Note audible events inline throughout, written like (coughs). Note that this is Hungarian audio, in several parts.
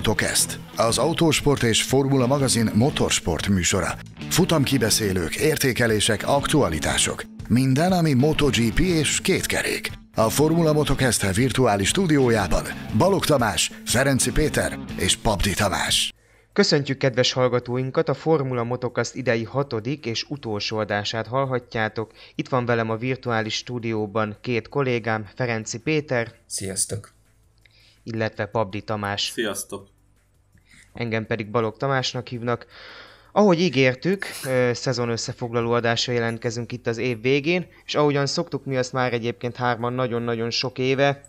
Motokest. az Autósport és Formula magazin motorsport műsora. Futam kibeszélők, értékelések, aktualitások. Minden, ami MotoGP és kétkerék. A Formula Motocast virtuális stúdiójában Balog Tamás, Ferenci Péter és Pabdi Tamás. Köszöntjük kedves hallgatóinkat, a Formula Motocast idei hatodik és utolsó adását hallhatjátok. Itt van velem a virtuális stúdióban két kollégám, Ferenci Péter. Sziasztok! illetve Pabdi Tamás. Sziasztok! Engem pedig Balog Tamásnak hívnak. Ahogy ígértük, szezon összefoglaló adásra jelentkezünk itt az év végén, és ahogyan szoktuk mi azt már egyébként hárman nagyon-nagyon sok éve,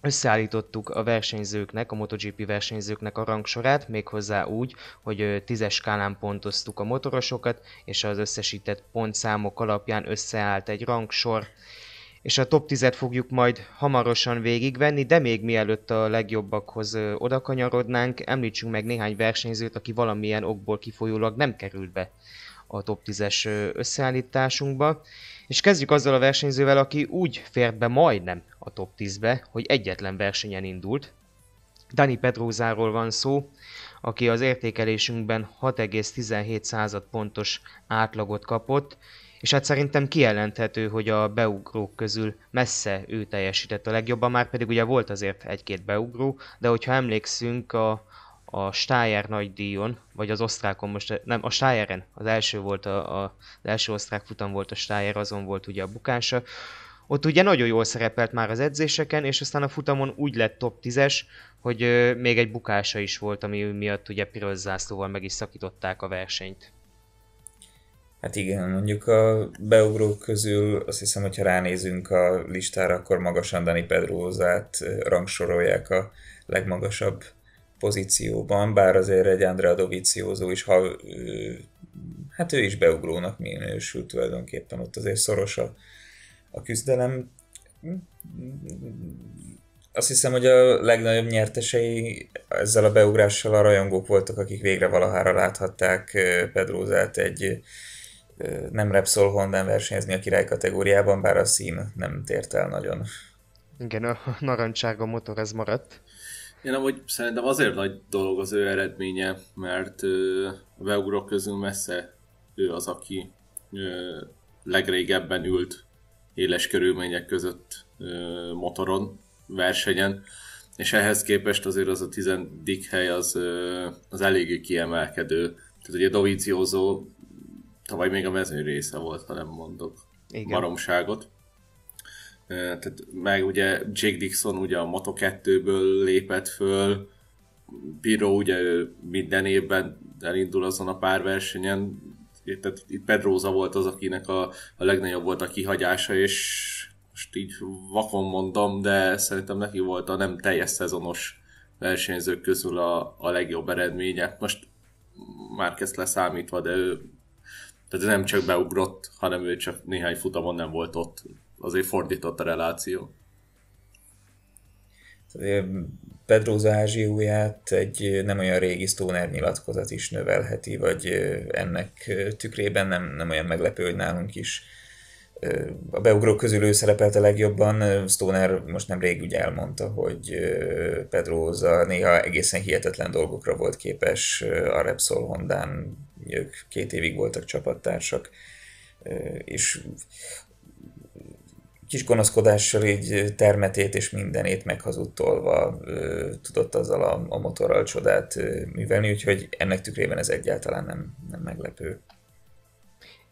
összeállítottuk a versenyzőknek, a MotoGP versenyzőknek a rangsorát, méghozzá úgy, hogy tízes skálán pontoztuk a motorosokat, és az összesített pontszámok alapján összeállt egy rangsor és a top 10-et fogjuk majd hamarosan végigvenni, de még mielőtt a legjobbakhoz odakanyarodnánk, említsünk meg néhány versenyzőt, aki valamilyen okból kifolyólag nem került be a top 10-es összeállításunkba. És kezdjük azzal a versenyzővel, aki úgy fért be majdnem a top 10-be, hogy egyetlen versenyen indult. Dani Pedrózáról van szó, aki az értékelésünkben 6,17 pontos átlagot kapott, és hát szerintem kijelenthető, hogy a beugrók közül messze ő teljesített a legjobban, már pedig ugye volt azért egy-két beugró, de hogyha emlékszünk a, a Steyer díjon, vagy az osztrákon most, nem, a Steyeren, az első volt, a, a, az első osztrák futam volt a Steyer, azon volt ugye a bukása, ott ugye nagyon jól szerepelt már az edzéseken, és aztán a futamon úgy lett top 10-es, hogy még egy bukása is volt, ami miatt ugye piros zászlóval meg is szakították a versenyt. Hát igen, mondjuk a beugrók közül azt hiszem, hogyha ránézünk a listára, akkor magasan Dani Pedrózát rangsorolják a legmagasabb pozícióban, bár azért egy Andrea Dovizioso is, ha hát ő is beugrónak minősül tulajdonképpen, ott azért szoros a, a küzdelem. Azt hiszem, hogy a legnagyobb nyertesei ezzel a beugrással a rajongók voltak, akik végre valahára láthatták Pedrózát egy nem Repsol Honda versenyezni a király kategóriában, bár a szín nem tért el nagyon. Igen, a narancsága motor ez maradt. Én amúgy szerintem azért nagy dolog az ő eredménye, mert a beugró közül messze ő az, aki legrégebben ült éles körülmények között motoron, versenyen, és ehhez képest azért az a tizedik hely az, az eléggé kiemelkedő. Tehát ugye Dovizioso tavaly még a mező része volt, ha nem mondok Igen. baromságot. Tehát meg ugye Jake Dixon ugye a Moto 2-ből lépett föl, Piro ugye ő minden évben elindul azon a pár versenyen, tehát itt Pedroza volt az, akinek a, a legnagyobb volt a kihagyása, és most így vakon mondom, de szerintem neki volt a nem teljes szezonos versenyzők közül a, a legjobb eredménye. Most már kezd leszámítva, de ő tehát nem csak beugrott, hanem ő csak néhány futamon nem volt ott. Azért fordított a reláció. Pedro ázsióját egy nem olyan régi Stoner nyilatkozat is növelheti, vagy ennek tükrében nem, nem olyan meglepő, hogy nálunk is a beugrók közül ő szerepelt a legjobban. Stoner most nemrég ugye elmondta, hogy Pedroza néha egészen hihetetlen dolgokra volt képes a Repsol Hondán. Ők két évig voltak csapattársak, és kis gonoszkodással így termetét és mindenét meghazudtolva tudott azzal a, a motorral csodát művelni, úgyhogy ennek tükrében ez egyáltalán nem, nem meglepő.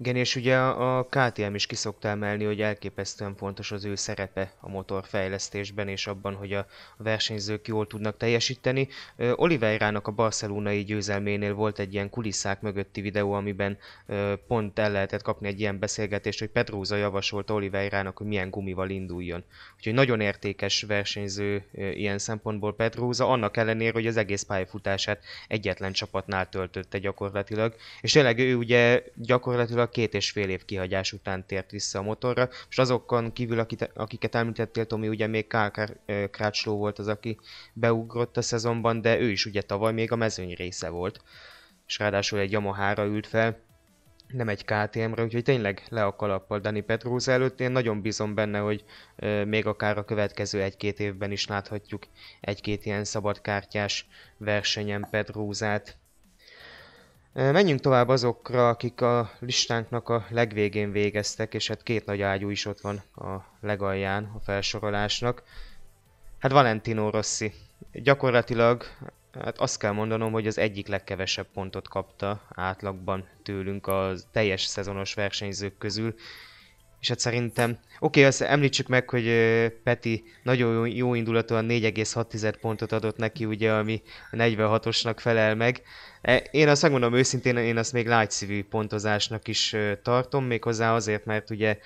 Igen, és ugye a KTM is kiszokta emelni, hogy elképesztően fontos az ő szerepe a motorfejlesztésben, és abban, hogy a versenyzők jól tudnak teljesíteni. Oliveirának a barcelonai győzelménél volt egy ilyen kulisszák mögötti videó, amiben pont el lehetett kapni egy ilyen beszélgetést, hogy Pedróza javasolta Oliveirának, hogy milyen gumival induljon. Úgyhogy nagyon értékes versenyző ilyen szempontból Pedróza, annak ellenére, hogy az egész pályafutását egyetlen csapatnál töltötte gyakorlatilag. És tényleg ő ugye gyakorlatilag két és fél év kihagyás után tért vissza a motorra, és azokon kívül, akit, akiket említettél, Tomi, ugye még Kár Krácsló volt az, aki beugrott a szezonban, de ő is ugye tavaly még a mezőny része volt, és ráadásul egy Yamaha-ra ült fel, nem egy KTM-re, úgyhogy tényleg le a kalappal Dani Petróz előtt. Én nagyon bízom benne, hogy még akár a következő egy-két évben is láthatjuk egy-két ilyen szabadkártyás versenyen Petrózát. Menjünk tovább azokra, akik a listánknak a legvégén végeztek, és hát két nagy ágyú is ott van a legalján a felsorolásnak. Hát Valentino Rossi. Gyakorlatilag hát azt kell mondanom, hogy az egyik legkevesebb pontot kapta átlagban tőlünk a teljes szezonos versenyzők közül és hát szerintem, oké, okay, azt említsük meg, hogy Peti nagyon jó indulatúan 4,6 pontot adott neki, ugye, ami 46-osnak felel meg. E, én azt megmondom őszintén, én azt még lágyszívű pontozásnak is tartom, méghozzá azért, mert ugye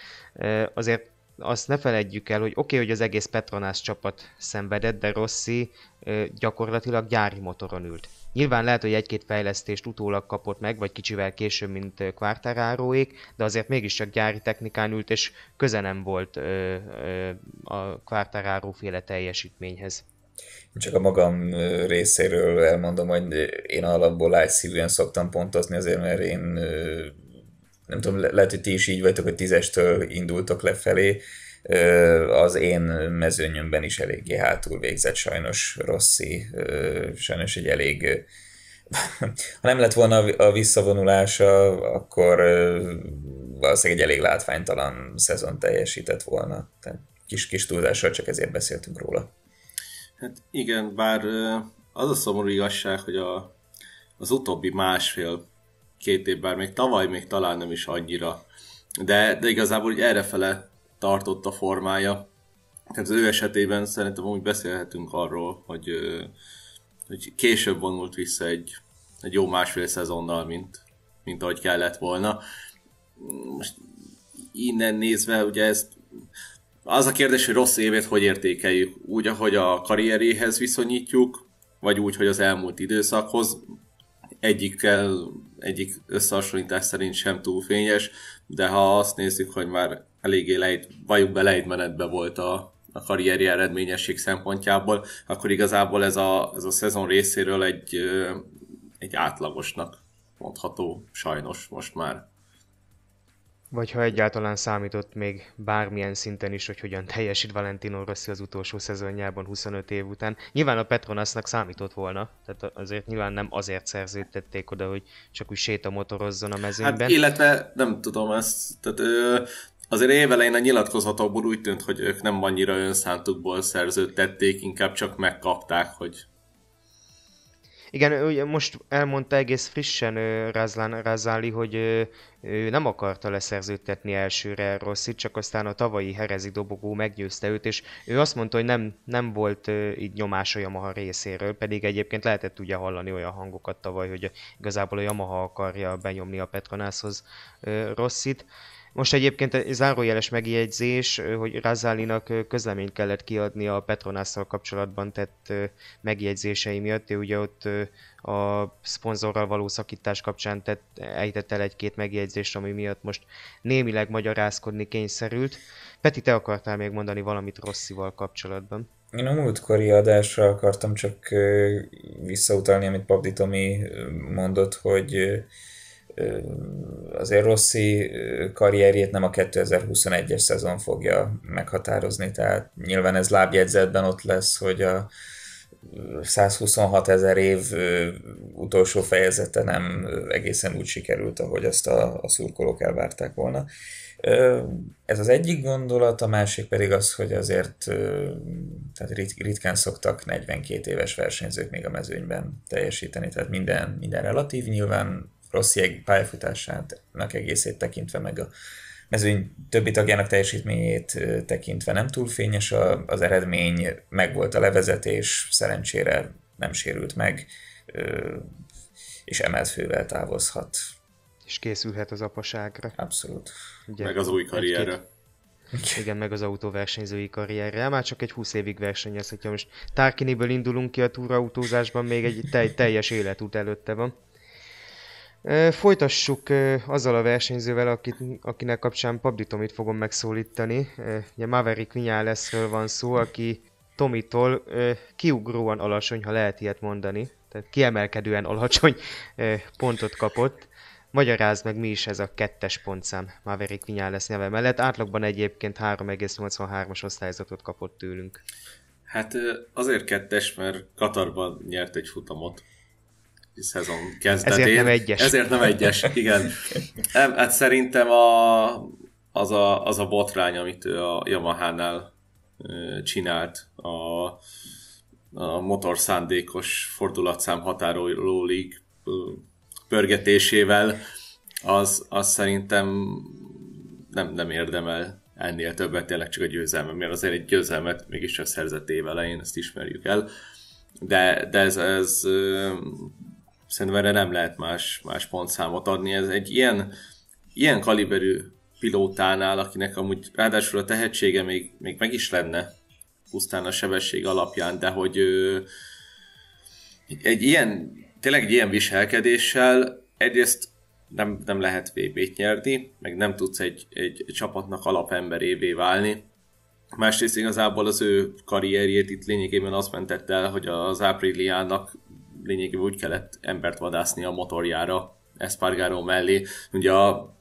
azért azt ne feledjük el, hogy oké, okay, hogy az egész Petronász csapat szenvedett, de Rossi gyakorlatilag gyári motoron ült. Nyilván lehet, hogy egy-két fejlesztést utólag kapott meg, vagy kicsivel később, mint kvártáráróék, de azért mégiscsak gyári technikán ült, és köze nem volt ö, ö, a kvártáráró féle teljesítményhez. Csak a magam részéről elmondom, hogy én alapból lájszívűen szoktam pontozni, azért mert én nem tudom, le- lehet, hogy ti is így vagytok, hogy tízestől indultok lefelé, az én mezőnyömben is eléggé hátul végzett sajnos Rossi, sajnos egy elég (laughs) ha nem lett volna a visszavonulása, akkor valószínűleg egy elég látványtalan szezon teljesített volna. Tehát kis-kis túlzással csak ezért beszéltünk róla. Hát igen, bár az a szomorú igazság, hogy a, az utóbbi másfél-két évben, még tavaly még talán nem is annyira, de, de igazából hogy errefele tartott a formája. Tehát az ő esetében szerintem úgy beszélhetünk arról, hogy, hogy később vonult vissza egy, egy jó másfél szezonnal, mint, mint ahogy kellett volna. Most innen nézve, ugye ez az a kérdés, hogy rossz évét hogy értékeljük? Úgy, ahogy a karrieréhez viszonyítjuk, vagy úgy, hogy az elmúlt időszakhoz? Egyikkel, egyik összehasonlítás szerint sem túl fényes, de ha azt nézzük, hogy már eléggé lejt, vajuk be lejtmenetben volt a, a karrierje eredményesség szempontjából, akkor igazából ez a, ez a szezon részéről egy, egy átlagosnak mondható, sajnos most már. Vagy ha egyáltalán számított még bármilyen szinten is, hogy hogyan teljesít Valentino Rossi az utolsó szezonjában 25 év után. Nyilván a Petronasnak számított volna, tehát azért nyilván nem azért szerződtették oda, hogy csak úgy sétamotorozzon a mezőnyben. Hát, illetve nem tudom ezt, tehát ö, azért évelején a nyilatkozatokból úgy tűnt, hogy ők nem annyira önszántukból szerződtették, inkább csak megkapták, hogy... Igen, ugye most elmondta egész frissen Razlan Razali, hogy ő nem akarta leszerződtetni elsőre Rossit, csak aztán a tavalyi herezi dobogó meggyőzte őt, és ő azt mondta, hogy nem, nem volt így nyomás a Yamaha részéről, pedig egyébként lehetett ugye hallani olyan hangokat tavaly, hogy igazából a Yamaha akarja benyomni a petronászhoz rosszit. Most egyébként egy zárójeles megjegyzés, hogy Razzálinak közleményt kellett kiadni a Petronásszal kapcsolatban tett megjegyzései miatt. Ő ugye ott a szponzorral való szakítás kapcsán tett, ejtett el egy-két megjegyzést, ami miatt most némileg magyarázkodni kényszerült. Peti, te akartál még mondani valamit Rosszival kapcsolatban? Én a múltkori adásra akartam csak visszautalni, amit Pabdi Tomi mondott, hogy azért Rossi karrierjét nem a 2021-es szezon fogja meghatározni, tehát nyilván ez lábjegyzetben ott lesz, hogy a 126 ezer év utolsó fejezete nem egészen úgy sikerült, ahogy azt a, a szurkolók elvárták volna. Ez az egyik gondolat, a másik pedig az, hogy azért tehát rit, ritkán szoktak 42 éves versenyzők még a mezőnyben teljesíteni, tehát minden, minden relatív, nyilván rossz pályafutásának egészét tekintve, meg a mezőny többi tagjának teljesítményét tekintve nem túl fényes a, az eredmény, meg volt a levezetés, szerencsére nem sérült meg, és emelt fővel távozhat. És készülhet az apaságra. Abszolút. Ugye, meg az új karrierre. két (laughs) Igen, meg az autóversenyzői karrierre. Már csak egy 20 évig versenyez, hogyha most Tárkiniből indulunk ki a túraautózásban, még egy tel- teljes életút előtte van. Folytassuk azzal a versenyzővel, akit, akinek kapcsán Pabdi Tomit fogom megszólítani. Ugye Maverick Vinyáleszről van szó, aki Tomitól kiugróan alacsony, ha lehet ilyet mondani. Tehát kiemelkedően alacsony pontot kapott. Magyarázd meg, mi is ez a kettes pontszám Maverick Vinyálesz neve mellett. Átlagban egyébként 3,83-as osztályzatot kapott tőlünk. Hát azért kettes, mert Katarban nyert egy futamot, szezon kezdetén. Ezért nem egyes. Ezért nem egyes, igen. Nem, hát szerintem a, az, a, az a botrány, amit ő a Yamaha-nál csinált, a, a motorszándékos fordulatszám határolólig pörgetésével, az, az szerintem nem, nem érdemel ennél többet, tényleg csak a győzelme, mert azért egy győzelmet mégiscsak szerzett év elején, ezt ismerjük el, de, de ez, ez Szerintem erre nem lehet más, más pontszámot adni. Ez egy ilyen, ilyen kaliberű pilótánál, akinek amúgy ráadásul a tehetsége még, még meg is lenne pusztán a sebesség alapján, de hogy ö, egy ilyen, tényleg egy ilyen viselkedéssel egyrészt nem, nem lehet VB-t nyerni, meg nem tudsz egy, egy csapatnak alapemberévé válni. Másrészt igazából az ő karrierjét itt lényegében azt mentette el, hogy az ápriliának lényegében úgy kellett embert vadászni a motorjára Espargaró mellé. Ugye a,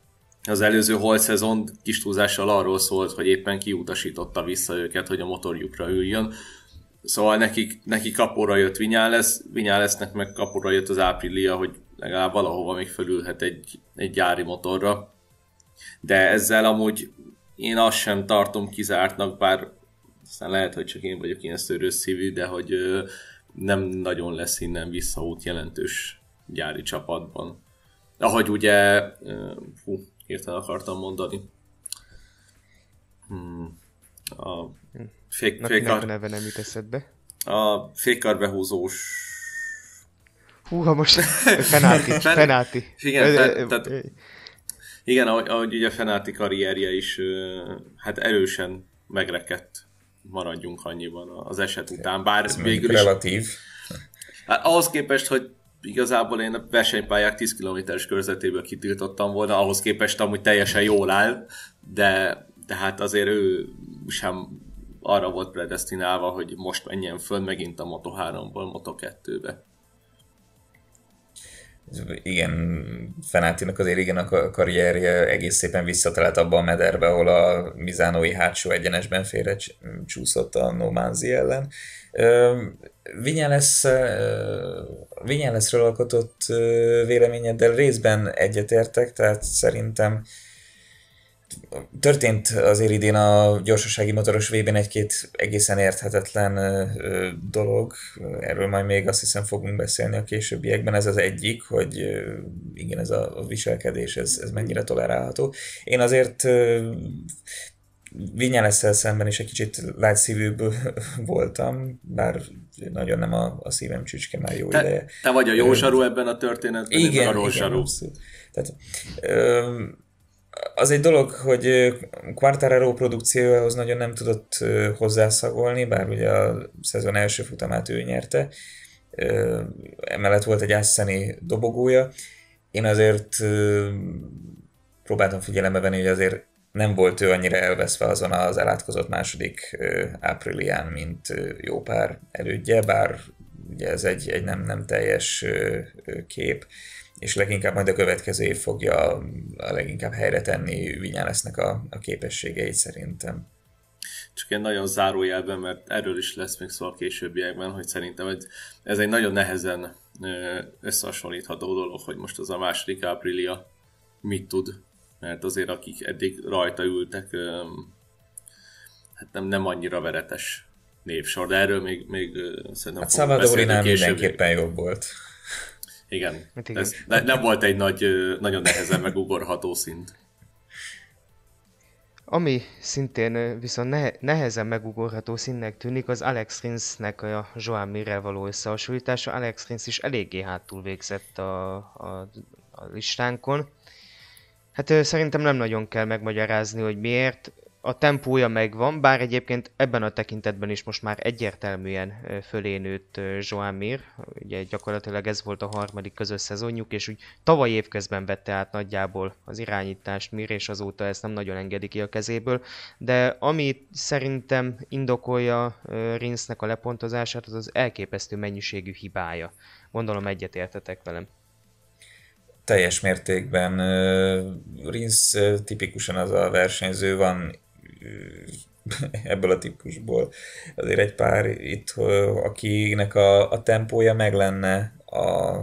az előző hol szezon kis túlzással arról szólt, hogy éppen kiutasította vissza őket, hogy a motorjukra üljön. Szóval nekik, neki kapóra jött Vinyálesz, Vinyálesznek meg kapóra jött az áprilia, hogy legalább valahova még fölülhet egy, egy gyári motorra. De ezzel amúgy én azt sem tartom kizártnak, bár aztán lehet, hogy csak én vagyok ilyen szörös szívű, de hogy nem nagyon lesz innen visszaút jelentős gyári csapatban. Ahogy ugye, hú, hirtelen akartam mondani. Hmm. A fék, Na, fékkar... neve nem jut eszedbe. A Hú, Húha, most (laughs) Fenáti. (laughs) Fenáti. Igen, tehát, tehát, igen ahogy, ahogy ugye Fenáti karrierje is hát erősen megrekedt maradjunk annyiban az eset után, bár ez végül is... Relatív. Hát ahhoz képest, hogy igazából én a versenypályák 10 km-es körzetéből kitiltottam volna, ahhoz képest amúgy teljesen jól áll, de, de hát azért ő sem arra volt predestinálva, hogy most menjen föl megint a Moto3-ból Moto2-be igen, Fenátinak az igen a karrierje egész szépen visszatalált abba a mederbe, ahol a Mizánói hátsó egyenesben félre csúszott a Nomanzi ellen. Vinyelesz, Vinyeleszről alkotott véleményeddel részben egyetértek, tehát szerintem történt azért idén a gyorsasági motoros vb egy-két egészen érthetetlen dolog, erről majd még azt hiszem fogunk beszélni a későbbiekben, ez az egyik, hogy igen, ez a viselkedés, ez, ez mennyire tolerálható. Én azért Vinyelesszel szemben is egy kicsit látszívűbb (laughs) voltam, bár nagyon nem a, a szívem csücske már jó te, ideje. Te vagy a jó ebben a történetben, igen, a rossz Tehát, ö, az egy dolog, hogy Quartararo produkciójához nagyon nem tudott hozzászagolni, bár ugye a szezon első futamát ő nyerte, emellett volt egy Asszeni dobogója. Én azért próbáltam figyelembe venni, hogy azért nem volt ő annyira elveszve azon az elátkozott második ápriliján, mint jó pár elődje, bár ugye ez egy, egy nem, nem teljes kép és leginkább majd a következő év fogja a leginkább helyre tenni Vinyálesznek a, a képességeit szerintem. Csak egy nagyon zárójelben, mert erről is lesz még szó a későbbiekben, hogy szerintem hogy ez egy nagyon nehezen összehasonlítható dolog, hogy most az a második áprilia mit tud, mert azért akik eddig rajta ültek, hát nem, nem annyira veretes névsor, de erről még, még szerintem... Hát Salvadorinál mindenképpen jobb volt. Igen. Hát igen. Ez ne, nem volt egy nagy, nagyon nehezen megugorható szint. Ami szintén viszont ne, nehezen megugorható színnek tűnik, az Alex Rinsnek a Joan Mirrel való összehasonlítása. Alex Rins is eléggé hátul végzett a, a, a listánkon. Hát szerintem nem nagyon kell megmagyarázni, hogy miért a tempója megvan, bár egyébként ebben a tekintetben is most már egyértelműen fölé nőtt Joan Mir, ugye gyakorlatilag ez volt a harmadik közös szezonjuk, és úgy tavaly évközben vette át nagyjából az irányítást Mir, és azóta ezt nem nagyon engedi ki a kezéből, de ami szerintem indokolja Rinsznek a lepontozását, az az elképesztő mennyiségű hibája. Gondolom egyetértetek velem teljes mértékben. Rinsz tipikusan az a versenyző, van (laughs) ebből a típusból. Azért egy pár itt, akinek a, a tempója meg lenne a,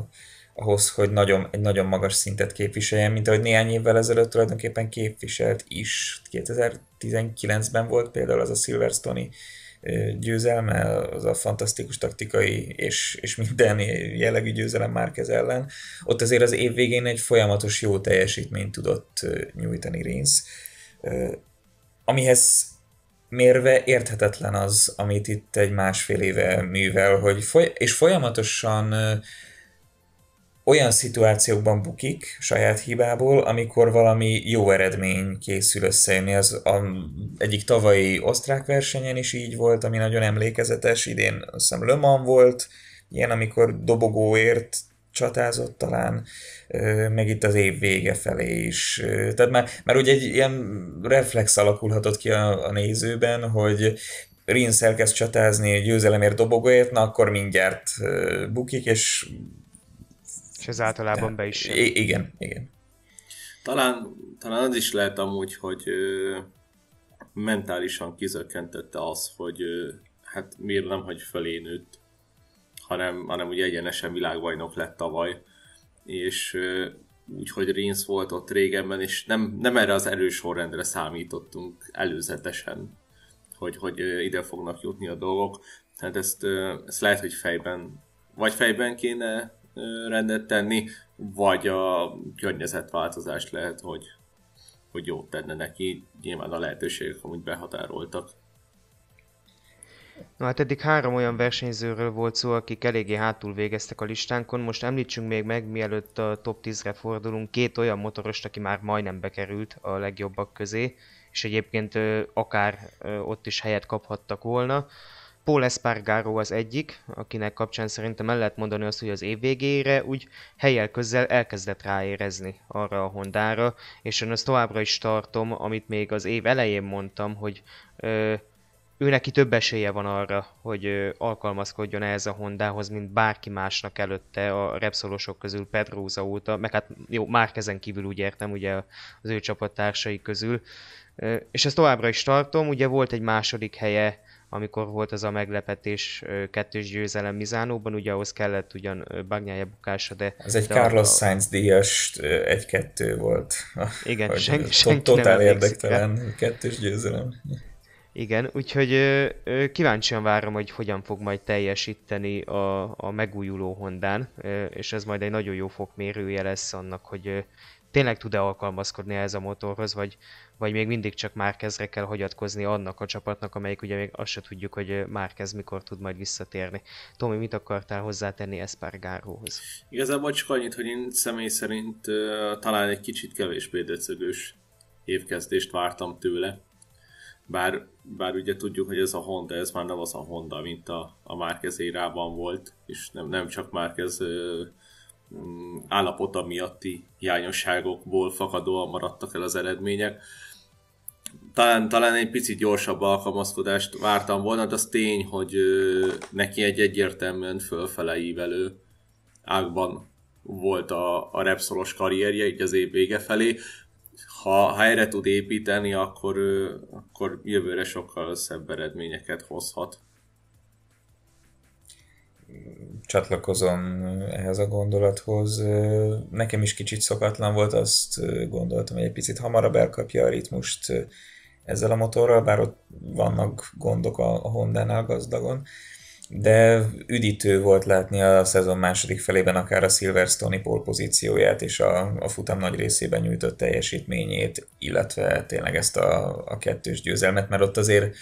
ahhoz, hogy nagyon, egy nagyon magas szintet képviseljen, mint ahogy néhány évvel ezelőtt tulajdonképpen képviselt is. 2019-ben volt például az a Silverstone-i győzelme, az a fantasztikus taktikai és, és minden jellegű győzelem már ellen. Ott azért az év végén egy folyamatos jó teljesítményt tudott nyújtani Rins amihez mérve érthetetlen az, amit itt egy másfél éve művel, hogy foly- és folyamatosan olyan szituációkban bukik saját hibából, amikor valami jó eredmény készül összejönni. Az a, egyik tavalyi osztrák versenyen is így volt, ami nagyon emlékezetes, idén azt hiszem Le Mans volt, ilyen, amikor dobogóért csatázott talán meg itt az év vége felé is. Tehát már, már ugye egy ilyen reflex alakulhatott ki a, a nézőben, hogy Rinsz elkezd csatázni győzelemért dobogóért, na akkor mindjárt bukik, és... És ez általában be is. I- igen, igen. Talán, talán az is lehet amúgy, hogy ö, mentálisan kizökkentette az, hogy ö, hát miért nem, hogy fölé nőtt, hanem, hanem ugye egyenesen világbajnok lett tavaly és úgyhogy Reigns volt ott régebben, és nem, nem erre az erős sorrendre számítottunk előzetesen, hogy, hogy ide fognak jutni a dolgok. Tehát ezt, ezt lehet, hogy fejben, vagy fejben kéne rendet tenni, vagy a környezetváltozás lehet, hogy, hogy jót tenne neki. Nyilván a lehetőségek amúgy behatároltak. No hát eddig három olyan versenyzőről volt szó, akik eléggé hátul végeztek a listánkon. Most említsünk még meg, mielőtt a top 10-re fordulunk, két olyan motorost, aki már majdnem bekerült a legjobbak közé, és egyébként akár ott is helyet kaphattak volna. Paul Espargaro az egyik, akinek kapcsán szerintem el lehet mondani azt, hogy az év végére úgy helyel közel elkezdett ráérezni arra a Hondára, és én azt továbbra is tartom, amit még az év elején mondtam, hogy ő neki több esélye van arra, hogy alkalmazkodjon ehhez a Hondához, mint bárki másnak előtte a repszolosok közül Pedróza óta, meg hát jó, már ezen kívül úgy értem ugye az ő csapattársai közül. És ezt továbbra is tartom, ugye volt egy második helye, amikor volt az a meglepetés kettős győzelem Mizánóban, ugye ahhoz kellett ugyan Bagnyája bukása, de... Ez egy de Carlos a... Sainz díjas egy-kettő volt. Igen, senki, senki totál nem érdektelen kettős győzelem. Igen, úgyhogy ö, kíváncsian várom, hogy hogyan fog majd teljesíteni a, a megújuló Hondán, ö, és ez majd egy nagyon jó fokmérője lesz annak, hogy ö, tényleg tud-e alkalmazkodni ez a motorhoz, vagy, vagy még mindig csak Márkezre kell hagyatkozni annak a csapatnak, amelyik ugye még azt se tudjuk, hogy Márkez mikor tud majd visszatérni. Tomi, mit akartál hozzátenni Espargaróhoz? Igazából csak annyit, hogy én személy szerint uh, talán egy kicsit kevésbé döcögős évkezdést vártam tőle bár, bár ugye tudjuk, hogy ez a Honda, ez már nem az a Honda, mint a, a Márkez érában volt, és nem, nem csak Márkez mm, állapota miatti hiányosságokból fakadóan maradtak el az eredmények. Talán, talán egy picit gyorsabb alkalmazkodást vártam volna, de az tény, hogy ö, neki egy egyértelműen fölfele ívelő ágban volt a, a repszolos karrierje így az év vége felé ha, ha erre tud építeni, akkor, akkor jövőre sokkal szebb eredményeket hozhat. Csatlakozom ehhez a gondolathoz. Nekem is kicsit szokatlan volt, azt gondoltam, hogy egy picit hamarabb elkapja a ritmust ezzel a motorral, bár ott vannak gondok a, a Honda-nál gazdagon de üdítő volt látni a szezon második felében akár a Silverstone-i pozícióját és a, a futam nagy részében nyújtott teljesítményét, illetve tényleg ezt a, a kettős győzelmet, mert ott azért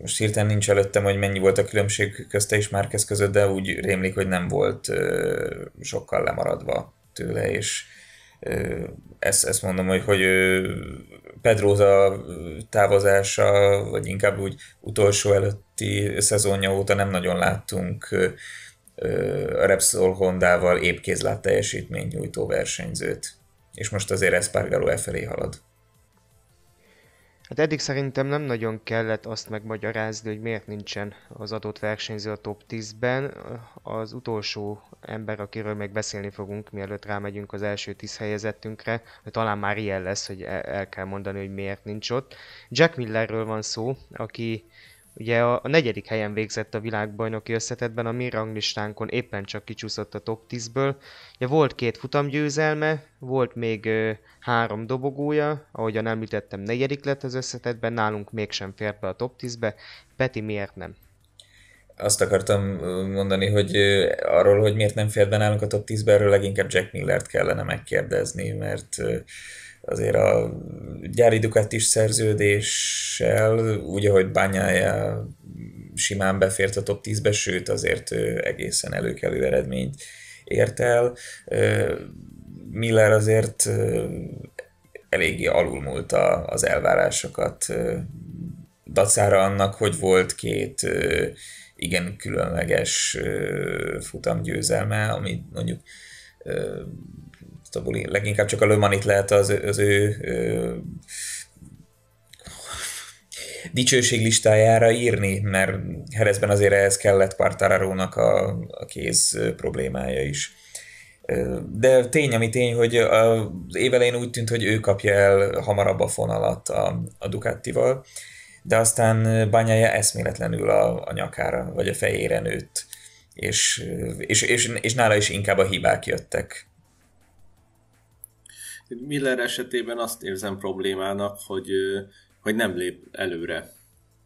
most hirtelen nincs előttem, hogy mennyi volt a különbség közte és Márquez között, de úgy rémlik, hogy nem volt ö, sokkal lemaradva tőle, és ö, ezt, ezt mondom, hogy, hogy ö, Pedróza távozása, vagy inkább úgy utolsó előtti szezonja óta nem nagyon láttunk a Repsol Hondával épkézlát teljesítmény nyújtó versenyzőt. És most azért Espargaro e felé halad. Hát eddig szerintem nem nagyon kellett azt megmagyarázni, hogy miért nincsen az adott versenyző a top 10-ben. Az utolsó ember, akiről még beszélni fogunk, mielőtt rámegyünk az első 10 helyezettünkre, talán már ilyen lesz, hogy e- el kell mondani, hogy miért nincs ott. Jack Millerről van szó, aki Ugye a, a negyedik helyen végzett a világbajnoki összetetben, mi ranglistánkon éppen csak kicsúszott a top 10-ből. Ugye volt két futamgyőzelme, volt még ö, három dobogója, ahogyan említettem negyedik lett az összetetben, nálunk mégsem fért be a top 10-be. Peti miért nem? Azt akartam mondani, hogy arról, hogy miért nem fér be nálunk a top 10-be, erről leginkább Jack Millert kellene megkérdezni, mert ö, azért a gyári is szerződéssel, úgy, ahogy bányája simán befért a top 10-be, sőt azért egészen előkelő eredményt ért el. Miller azért eléggé alulmúlta az elvárásokat dacára annak, hogy volt két igen különleges futamgyőzelme, amit mondjuk ezt a buli. Leginkább csak a Lömanit lehet az, az ő ő dicsőség listájára írni, mert Herezben azért ehhez kellett Quartararo-nak a, a kéz problémája is. De tény, ami tény, hogy az évelején úgy tűnt, hogy ő kapja el hamarabb a fonalat a, a Ducatival, de aztán bányája eszméletlenül a, a nyakára, vagy a fejére nőtt, és, és, és, és nála is inkább a hibák jöttek Miller esetében azt érzem problémának, hogy, hogy nem lép előre.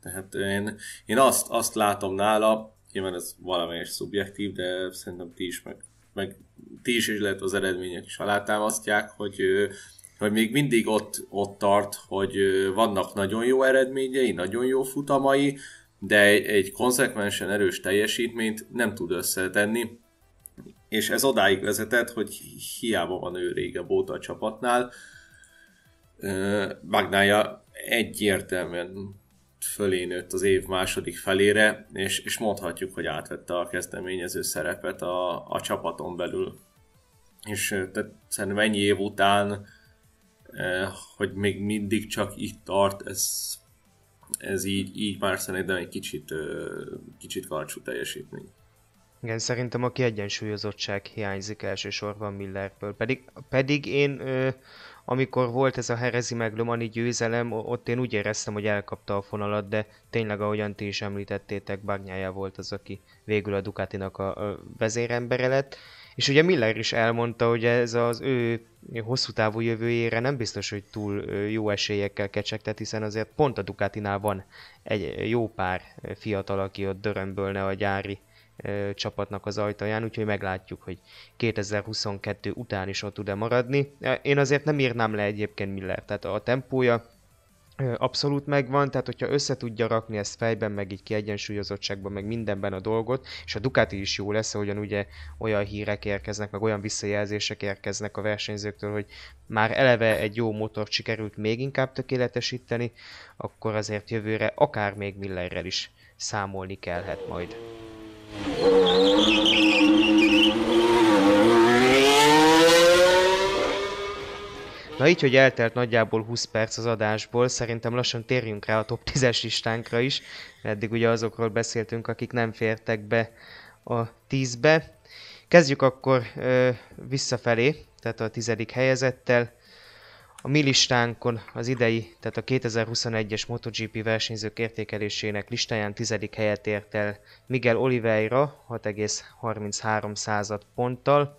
Tehát én, én azt, azt látom nála, nyilván ez valamelyes szubjektív, de szerintem ti is, meg, meg ti is, és lehet az eredmények is alátámasztják, hogy, hogy még mindig ott, ott tart, hogy vannak nagyon jó eredményei, nagyon jó futamai, de egy, egy konzekvensen erős teljesítményt nem tud összetenni, és ez odáig vezetett, hogy hiába van ő rége óta a csapatnál, Magnája egyértelműen fölé nőtt az év második felére, és, és mondhatjuk, hogy átvette a kezdeményező szerepet a, a csapaton belül. És tehát szerintem ennyi év után, hogy még mindig csak itt tart, ez, ez így, így már szerintem egy kicsit, kicsit karcsú teljesítmény. Igen, szerintem a kiegyensúlyozottság hiányzik elsősorban Millerből. Pedig, pedig én, ö, amikor volt ez a Herezi meg Lomani győzelem, ott én úgy éreztem, hogy elkapta a fonalat, de tényleg, ahogyan ti is említettétek, Bagnyája volt az, aki végül a Ducatinak a, a vezérembere lett. És ugye Miller is elmondta, hogy ez az ő hosszú távú jövőjére nem biztos, hogy túl jó esélyekkel kecsegtet, hiszen azért pont a Ducatinál van egy jó pár fiatal, aki ott dörömbölne a gyári csapatnak az ajtaján, úgyhogy meglátjuk, hogy 2022 után is ott tud-e maradni. Én azért nem írnám le egyébként Miller, tehát a tempója abszolút megvan, tehát hogyha össze tudja rakni ezt fejben, meg így kiegyensúlyozottságban, meg mindenben a dolgot, és a Ducati is jó lesz, ahogyan ugye olyan hírek érkeznek, meg olyan visszajelzések érkeznek a versenyzőktől, hogy már eleve egy jó motor sikerült még inkább tökéletesíteni, akkor azért jövőre akár még Millerrel is számolni kellhet majd. Na így, hogy eltelt nagyjából 20 perc az adásból, szerintem lassan térjünk rá a top 10-es listánkra is. Eddig ugye azokról beszéltünk, akik nem fértek be a 10-be. Kezdjük akkor ö, visszafelé, tehát a tizedik helyezettel. A mi listánkon az idei, tehát a 2021-es MotoGP versenyzők értékelésének listáján tizedik helyet ért el Miguel Oliveira 6,33 század ponttal.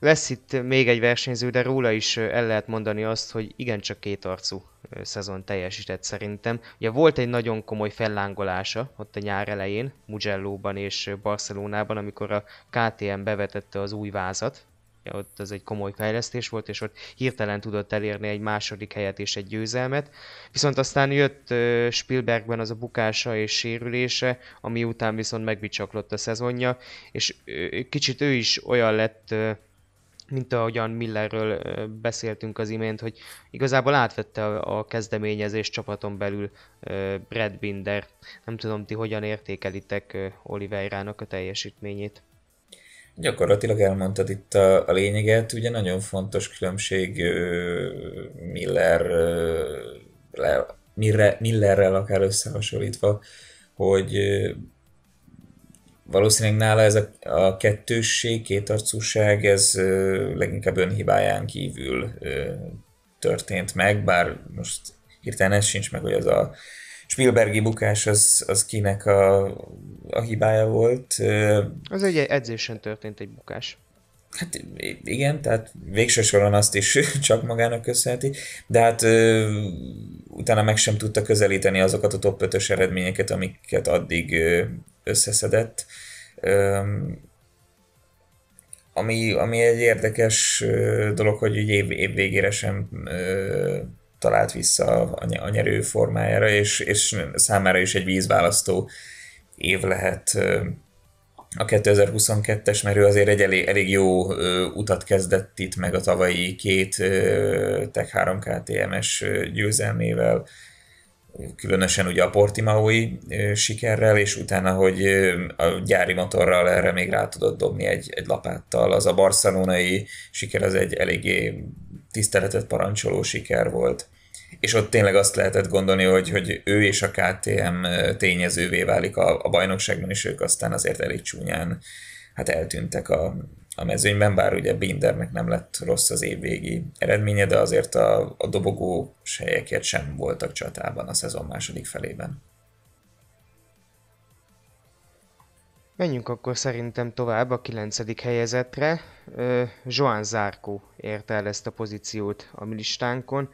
lesz itt még egy versenyző, de róla is el lehet mondani azt, hogy igencsak kétarcú szezon teljesített szerintem. Ugye volt egy nagyon komoly fellángolása ott a nyár elején, Mugello-ban és Barcelonában, amikor a KTM bevetette az új vázat, ott az egy komoly fejlesztés volt, és ott hirtelen tudott elérni egy második helyet és egy győzelmet. Viszont aztán jött Spielbergben az a bukása és sérülése, ami után viszont megbicsaklott a szezonja, és kicsit ő is olyan lett, mint ahogyan Millerről beszéltünk az imént, hogy igazából átvette a kezdeményezés csapaton belül Brad Binder. Nem tudom, ti hogyan értékelitek Oliveira-nak a teljesítményét. Gyakorlatilag elmondtad itt a, a lényeget, ugye nagyon fontos különbség Miller, Miller, Millerrel akár összehasonlítva, hogy valószínűleg nála ez a, a kettősség, kétarcúság, ez leginkább önhibáján kívül történt meg, bár most hirtelen ez sincs meg, hogy az a Spielbergi bukás az, az kinek a, a hibája volt. Az egy edzésen történt egy bukás. Hát igen, tehát végső soron azt is (laughs) csak magának köszönheti, de hát utána meg sem tudta közelíteni azokat a top 5-ös eredményeket, amiket addig összeszedett. ami, ami egy érdekes dolog, hogy év, év végére sem talált vissza a nyerő formájára, és, és számára is egy vízválasztó év lehet a 2022-es, mert ő azért egy elég, elég jó utat kezdett itt meg a tavalyi két Tech 3 KTMS győzelmével, különösen ugye a Portimaui sikerrel, és utána, hogy a gyári motorral erre még rá tudott dobni egy, egy lapáttal. Az a barcelonai siker az egy eléggé tiszteletet parancsoló siker volt. És ott tényleg azt lehetett gondolni, hogy, hogy ő és a KTM tényezővé válik a, a bajnokságban, és ők aztán azért elég csúnyán hát eltűntek a, a mezőnyben, bár ugye Bindernek nem lett rossz az évvégi eredménye, de azért a, a dobogó helyekért sem voltak csatában a szezon második felében. Menjünk akkor szerintem tovább a kilencedik helyezetre. Joan Zárkó érte el ezt a pozíciót a mi listánkon,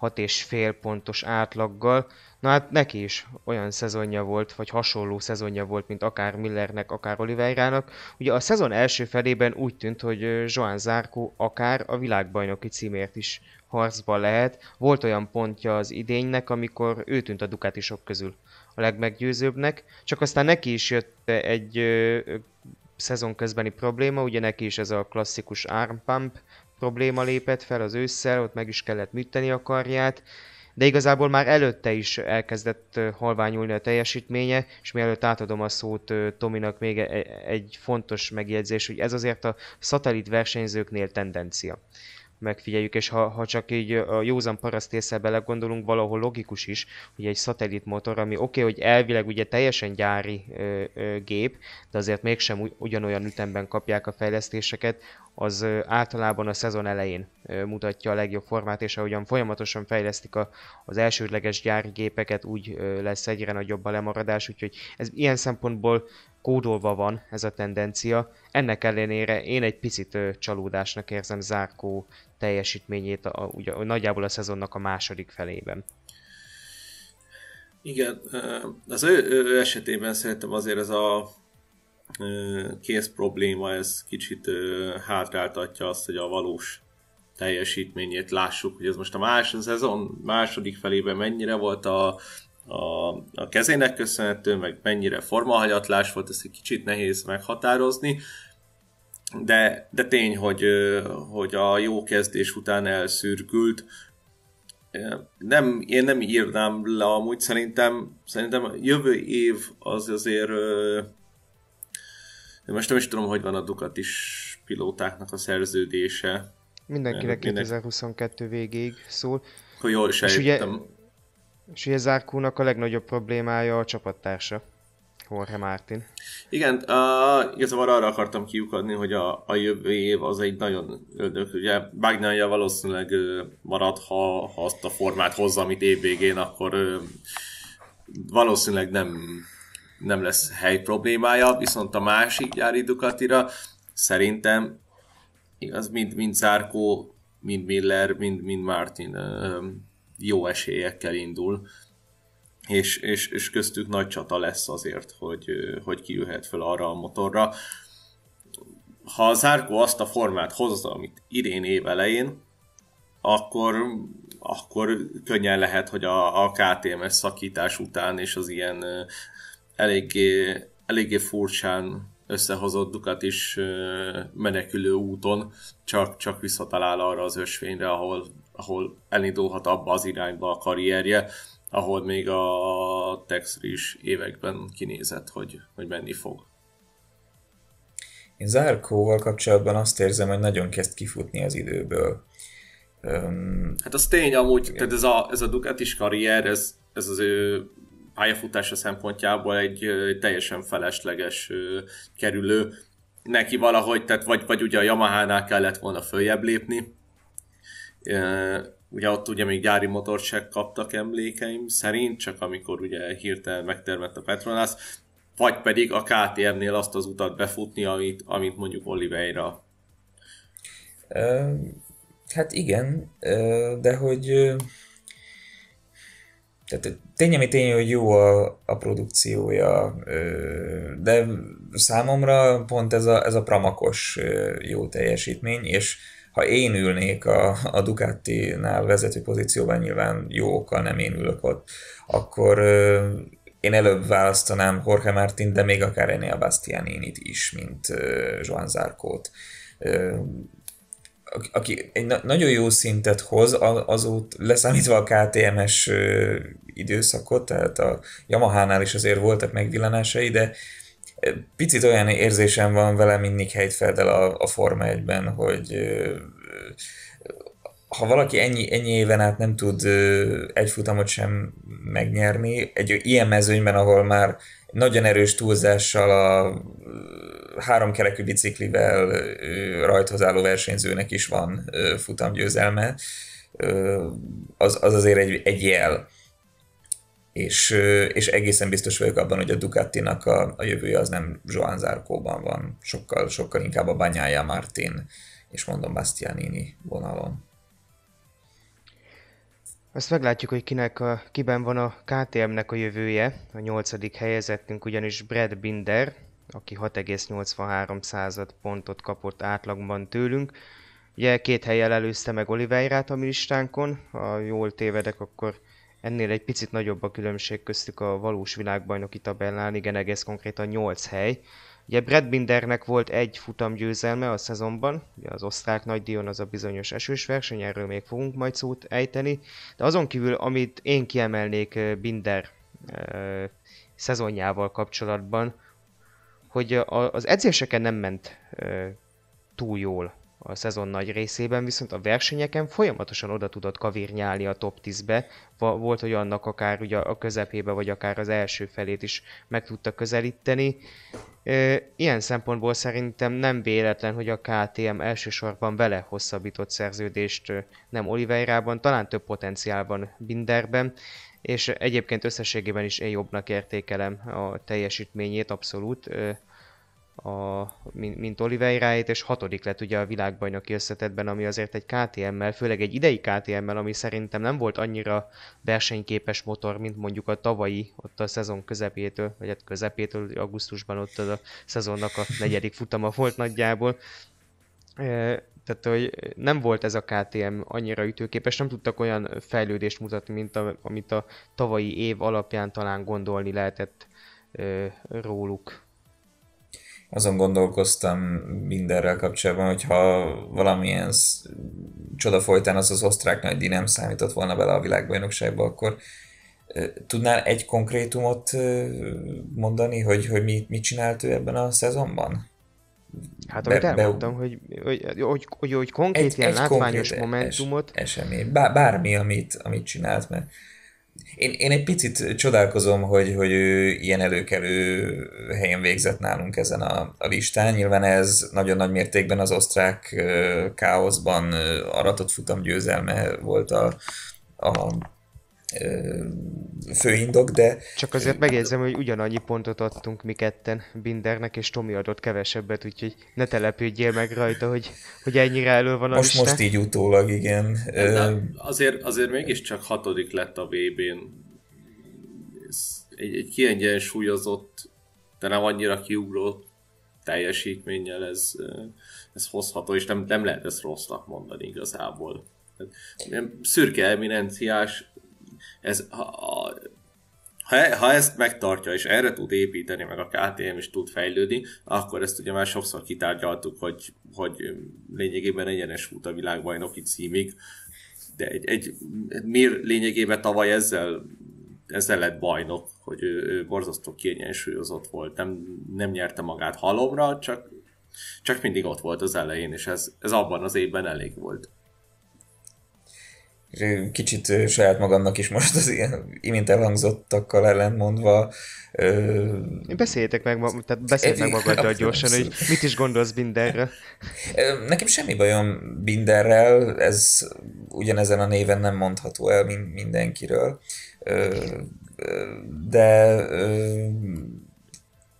6,5 pontos átlaggal. Na hát neki is olyan szezonja volt, vagy hasonló szezonja volt, mint akár Millernek, akár Oliveirának. Ugye a szezon első felében úgy tűnt, hogy Joan Zárkó akár a világbajnoki címért is harcba lehet. Volt olyan pontja az idénynek, amikor ő tűnt a Ducatisok közül a legmeggyőzőbbnek, csak aztán neki is jött egy ö, ö, szezon közbeni probléma, ugye neki is ez a klasszikus arm pump probléma lépett fel az ősszel, ott meg is kellett műteni a karját, de igazából már előtte is elkezdett halványulni a teljesítménye, és mielőtt átadom a szót Tominak még e, egy fontos megjegyzés, hogy ez azért a szatellit versenyzőknél tendencia megfigyeljük, és ha, ha csak így a józan észre belegondolunk, valahol logikus is, hogy egy szatellitmotor, ami oké, okay, hogy elvileg ugye teljesen gyári ö, ö, gép, de azért mégsem ugyanolyan ütemben kapják a fejlesztéseket, az ö, általában a szezon elején ö, mutatja a legjobb formát, és ahogyan folyamatosan fejlesztik a, az elsődleges gyári gépeket, úgy ö, lesz egyre nagyobb a lemaradás, úgyhogy ez ilyen szempontból kódolva van ez a tendencia. Ennek ellenére én egy picit csalódásnak érzem Zárkó teljesítményét a, ugye, nagyjából a szezonnak a második felében. Igen, az ő, ő esetében szerintem azért ez a kész probléma, ez kicsit hátráltatja azt, hogy a valós teljesítményét lássuk, hogy ez most a más, a szezon második felében mennyire volt a a, a kezének köszönhető, meg mennyire formahagyatlás volt, ezt egy kicsit nehéz meghatározni, de, de tény, hogy, hogy a jó kezdés után elszürkült. Nem, én nem írnám le amúgy, szerintem, szerintem jövő év az azért most nem is tudom, hogy van a Ducatis pilótáknak a szerződése. Mindenkinek 2022 végéig szól. Hogy jól sejtem. És ugye Sézárkúnak a legnagyobb problémája a csapattársa, Jorge Martin. Igen, uh, igazából arra akartam kiukadni, hogy a, a jövő év az egy nagyon öldök. Ugye Bagnaia valószínűleg marad, ha, ha azt a formát hozza, amit évvégén, akkor valószínűleg nem, nem lesz hely problémája, viszont a másik gyári Ducatira szerintem az mind, mind Zárkó, mind Miller, mind, mind Martin jó esélyekkel indul, és, és, és köztük nagy csata lesz azért, hogy, hogy kiülhet fel arra a motorra. Ha a zárkó azt a formát hozza, amit idén év elején, akkor, akkor könnyen lehet, hogy a, a KTMS szakítás után és az ilyen eléggé, eléggé furcsán összehozott is menekülő úton, csak, csak visszatalál arra az ösvényre, ahol ahol elindulhat abba az irányba a karrierje, ahol még a is években kinézett, hogy, hogy menni fog. Én Zárkóval kapcsolatban azt érzem, hogy nagyon kezd kifutni az időből. Um, hát az tény amúgy, igen. tehát ez a, ez a Ducatis karrier, ez, ez az ő pályafutása szempontjából egy, egy teljesen felesleges ö, kerülő. Neki valahogy, tehát vagy, vagy ugye a Yamaha-nál kellett volna följebb lépni, Ugye ott ugye még gyári motort sem kaptak emlékeim szerint, csak amikor ugye hirtelen megtermett a Petronas, vagy pedig a KTM-nél azt az utat befutni, amit, amit mondjuk Oliveira. hát igen, de hogy tehát tény, ami tény, hogy jó a, a produkciója, de számomra pont ez a, ez a pramakos jó teljesítmény, és ha én ülnék a, a Ducati-nál vezető pozícióban, nyilván jó okkal nem én ülök ott, akkor ö, én előbb választanám Jorge Martin, de még akár Enea Bastianinit is, mint ö, Joan Zárkót. aki egy na- nagyon jó szintet hoz, azóta leszámítva a KTMS időszakot, tehát a Yamahánál is azért voltak megvillanásai, de Picit olyan érzésem van vele, mint Nick Heidfeldel a, a Forma 1-ben, hogy ha valaki ennyi, ennyi éven át nem tud egy futamot sem megnyerni, egy ilyen mezőnyben, ahol már nagyon erős túlzással a háromkerekű biciklivel rajthoz álló versenyzőnek is van futamgyőzelme, az, az azért egy, egy jel és, és egészen biztos vagyok abban, hogy a Ducatinak a, a jövője az nem Joan Zárkóban van, sokkal, sokkal inkább a Banyája Martin, és mondom Bastianini vonalon. Azt meglátjuk, hogy kinek a, kiben van a KTM-nek a jövője. A nyolcadik helyezettünk ugyanis Brad Binder, aki 6,83 század pontot kapott átlagban tőlünk. Ugye két helyen előzte meg Oliveirát a listánkon, ha jól tévedek, akkor Ennél egy picit nagyobb a különbség köztük a valós világbajnoki tabellán, igen, egész konkrétan 8 hely. Ugye Bindernek volt egy futam győzelme a szezonban, ugye az osztrák díjon, az a bizonyos esős verseny, erről még fogunk majd szót ejteni, de azon kívül, amit én kiemelnék eh, Binder eh, szezonjával kapcsolatban, hogy az edzéseken nem ment eh, túl jól a szezon nagy részében, viszont a versenyeken folyamatosan oda tudott kavírnyálni a top 10-be. Volt, hogy annak akár ugye a közepébe, vagy akár az első felét is meg tudta közelíteni. Ilyen szempontból szerintem nem véletlen, hogy a KTM elsősorban vele hosszabbított szerződést nem Oliveirában, talán több potenciálban Binderben, és egyébként összességében is én jobbnak értékelem a teljesítményét abszolút a, mint, mint Oliveiráit, és hatodik lett ugye a világbajnoki összetetben, ami azért egy KTM-mel, főleg egy idei KTM-mel, ami szerintem nem volt annyira versenyképes motor, mint mondjuk a tavalyi, ott a szezon közepétől, vagy hát közepétől, augusztusban ott a szezonnak a negyedik futama volt nagyjából. E, tehát hogy nem volt ez a KTM annyira ütőképes, nem tudtak olyan fejlődést mutatni, mint a, amit a tavalyi év alapján talán gondolni lehetett e, róluk azon gondolkoztam mindenrel kapcsolatban, hogyha valamilyen csoda folytán az az osztrák nagydíj nem számított volna bele a világbajnokságba, akkor tudnál egy konkrétumot mondani, hogy, hogy mit, mit csinált ő ebben a szezonban? Hát amit be, elmondtam, be... Hogy, hogy, hogy, hogy, hogy konkrét egy, ilyen egy látványos konkrét momentumot. Esemény, bármi, amit, amit csinált, mert én, én egy picit csodálkozom, hogy, hogy ő ilyen előkelő helyen végzett nálunk ezen a, a listán. Nyilván ez nagyon nagy mértékben az osztrák káoszban aratott futam győzelme volt a, a főindok, de... Csak azért megjegyzem, hogy ugyanannyi pontot adtunk mi ketten Bindernek, és Tomi adott kevesebbet, úgyhogy ne telepődjél meg rajta, hogy, hogy ennyire elő van a most, most így utólag, igen. De azért, azért mégiscsak hatodik lett a VB-n. Egy, egy kiengyensúlyozott, de nem annyira kiugró teljesítménnyel ez, ez hozható, és nem, nem lehet ezt rossznak mondani igazából. Hát, szürke eminenciás ez, ha, ha, ha ezt megtartja, és erre tud építeni, meg a KTM is tud fejlődni, akkor ezt ugye már sokszor kitárgyaltuk, hogy, hogy lényegében egyenes út a világbajnoki címig, de egy, egy miért lényegében tavaly ezzel, ezzel lett bajnok, hogy ő, ő borzasztó kiegyensúlyozott volt, nem, nem nyerte magát halomra, csak, csak mindig ott volt az elején, és ez, ez abban az évben elég volt kicsit saját magamnak is most az ilyen imént elhangzottakkal ellentmondva. Ö... Beszéljétek meg, tehát beszélj meg magaddal gyorsan, hogy mit is gondolsz Binderre. Nekem semmi bajom Binderrel, ez ugyanezen a néven nem mondható el mindenkiről. De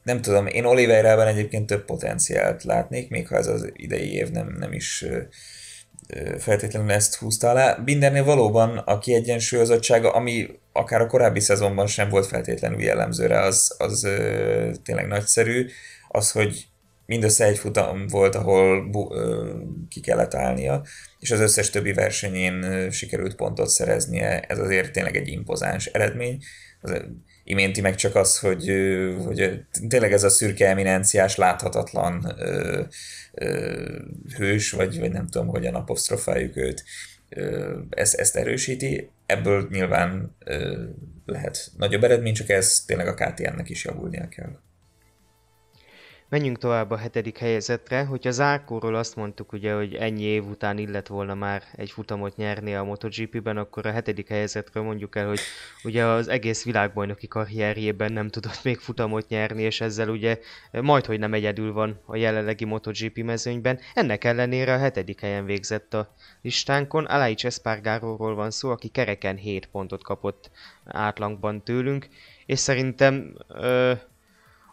nem tudom, én Oliveirában egyébként több potenciált látnék, még ha ez az idei év nem, nem is feltétlenül ezt húzta alá. Bindernél valóban a kiegyensúlyozottsága, ami akár a korábbi szezonban sem volt feltétlenül jellemzőre, az, az ö, tényleg nagyszerű. Az, hogy mindössze egy futam volt, ahol bu- ö, ki kellett állnia, és az összes többi versenyén sikerült pontot szereznie, ez azért tényleg egy impozáns eredmény. Az, iménti meg csak az, hogy, hogy tényleg ez a szürke eminenciás, láthatatlan ö, ö, hős, vagy, vagy nem tudom, hogyan apostrofáljuk őt, ö, ezt, ezt erősíti. Ebből nyilván ö, lehet nagyobb eredmény, csak ez tényleg a ktn nek is javulnia kell. Menjünk tovább a hetedik helyezetre, hogy az Ákóról azt mondtuk ugye, hogy ennyi év után illet volna már egy futamot nyerni a MotoGP-ben, akkor a hetedik helyezetről mondjuk el, hogy ugye az egész világbajnoki karrierjében nem tudott még futamot nyerni, és ezzel ugye majd, hogy nem egyedül van a jelenlegi MotoGP mezőnyben. Ennek ellenére a hetedik helyen végzett a listánkon. Alai Cseszpárgáról van szó, aki kereken 7 pontot kapott átlangban tőlünk, és szerintem ö-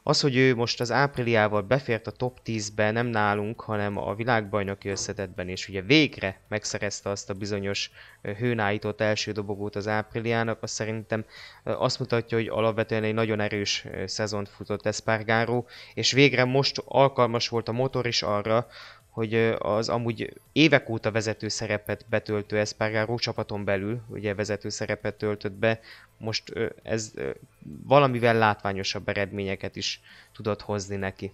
az, hogy ő most az ápriliával befért a top 10-be nem nálunk, hanem a világbajnoki összetetben, és ugye végre megszerezte azt a bizonyos hőnáított első dobogót az ápriliának, az szerintem azt mutatja, hogy alapvetően egy nagyon erős szezont futott Espargaró, és végre most alkalmas volt a motor is arra, hogy az amúgy évek óta vezető szerepet betöltő Espargaró csapaton belül, ugye vezető szerepet töltött be, most ez valamivel látványosabb eredményeket is tudott hozni neki.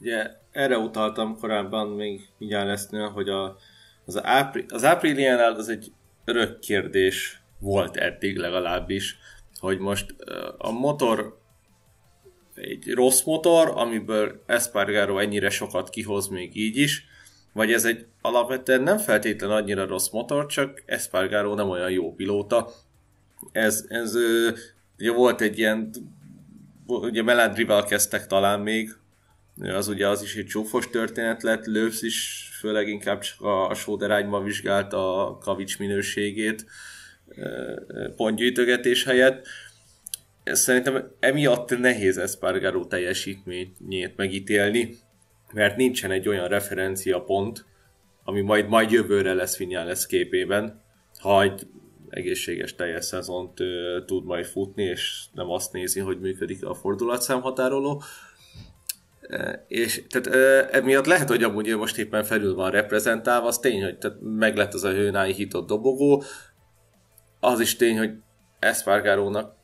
Ugye erre utaltam korábban még mindjárt lesznél, hogy a, az, ápri, az ápriliánál az egy örök kérdés volt eddig legalábbis, hogy most a motor egy rossz motor, amiből Espargaro ennyire sokat kihoz még így is, vagy ez egy alapvetően nem feltétlen annyira rossz motor, csak Espargaro nem olyan jó pilóta. Ez, ez ugye volt egy ilyen, ugye Melandrival kezdtek talán még, az ugye az is egy csúfos történet lett, Lősz is főleg inkább csak a, a sóderányban vizsgálta a kavics minőségét pontgyűjtögetés helyett, szerintem emiatt nehéz Espargaró teljesítményét megítélni, mert nincsen egy olyan referencia pont, ami majd, majd jövőre lesz lesz képében, ha egy egészséges teljes szezont ö, tud majd futni, és nem azt nézi, hogy működik a fordulatszámhatároló. E, és tehát e, emiatt lehet, hogy amúgy ő most éppen felül van reprezentálva, az tény, hogy tehát meg lett az a hőnái hitott dobogó, az is tény, hogy Espargarónak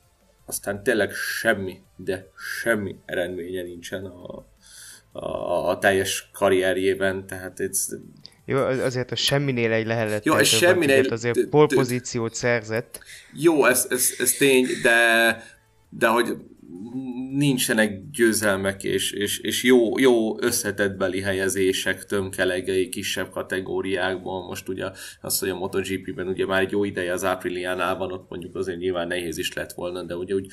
aztán tényleg semmi, de semmi eredménye nincsen a, a, a teljes karrierjében, tehát ez... Jó, azért a semminél egy lehelet. Jó, ez semminél... Azért polpozíciót szerzett. Jó, ez, ez, ez tény, de, de hogy nincsenek győzelmek és, és, és jó, jó összetettbeli helyezések, tömkelegei kisebb kategóriákban. Most ugye azt, hogy a MotoGP-ben ugye már egy jó ideje az ápriliánál van, ott mondjuk azért nyilván nehéz is lett volna, de ugye úgy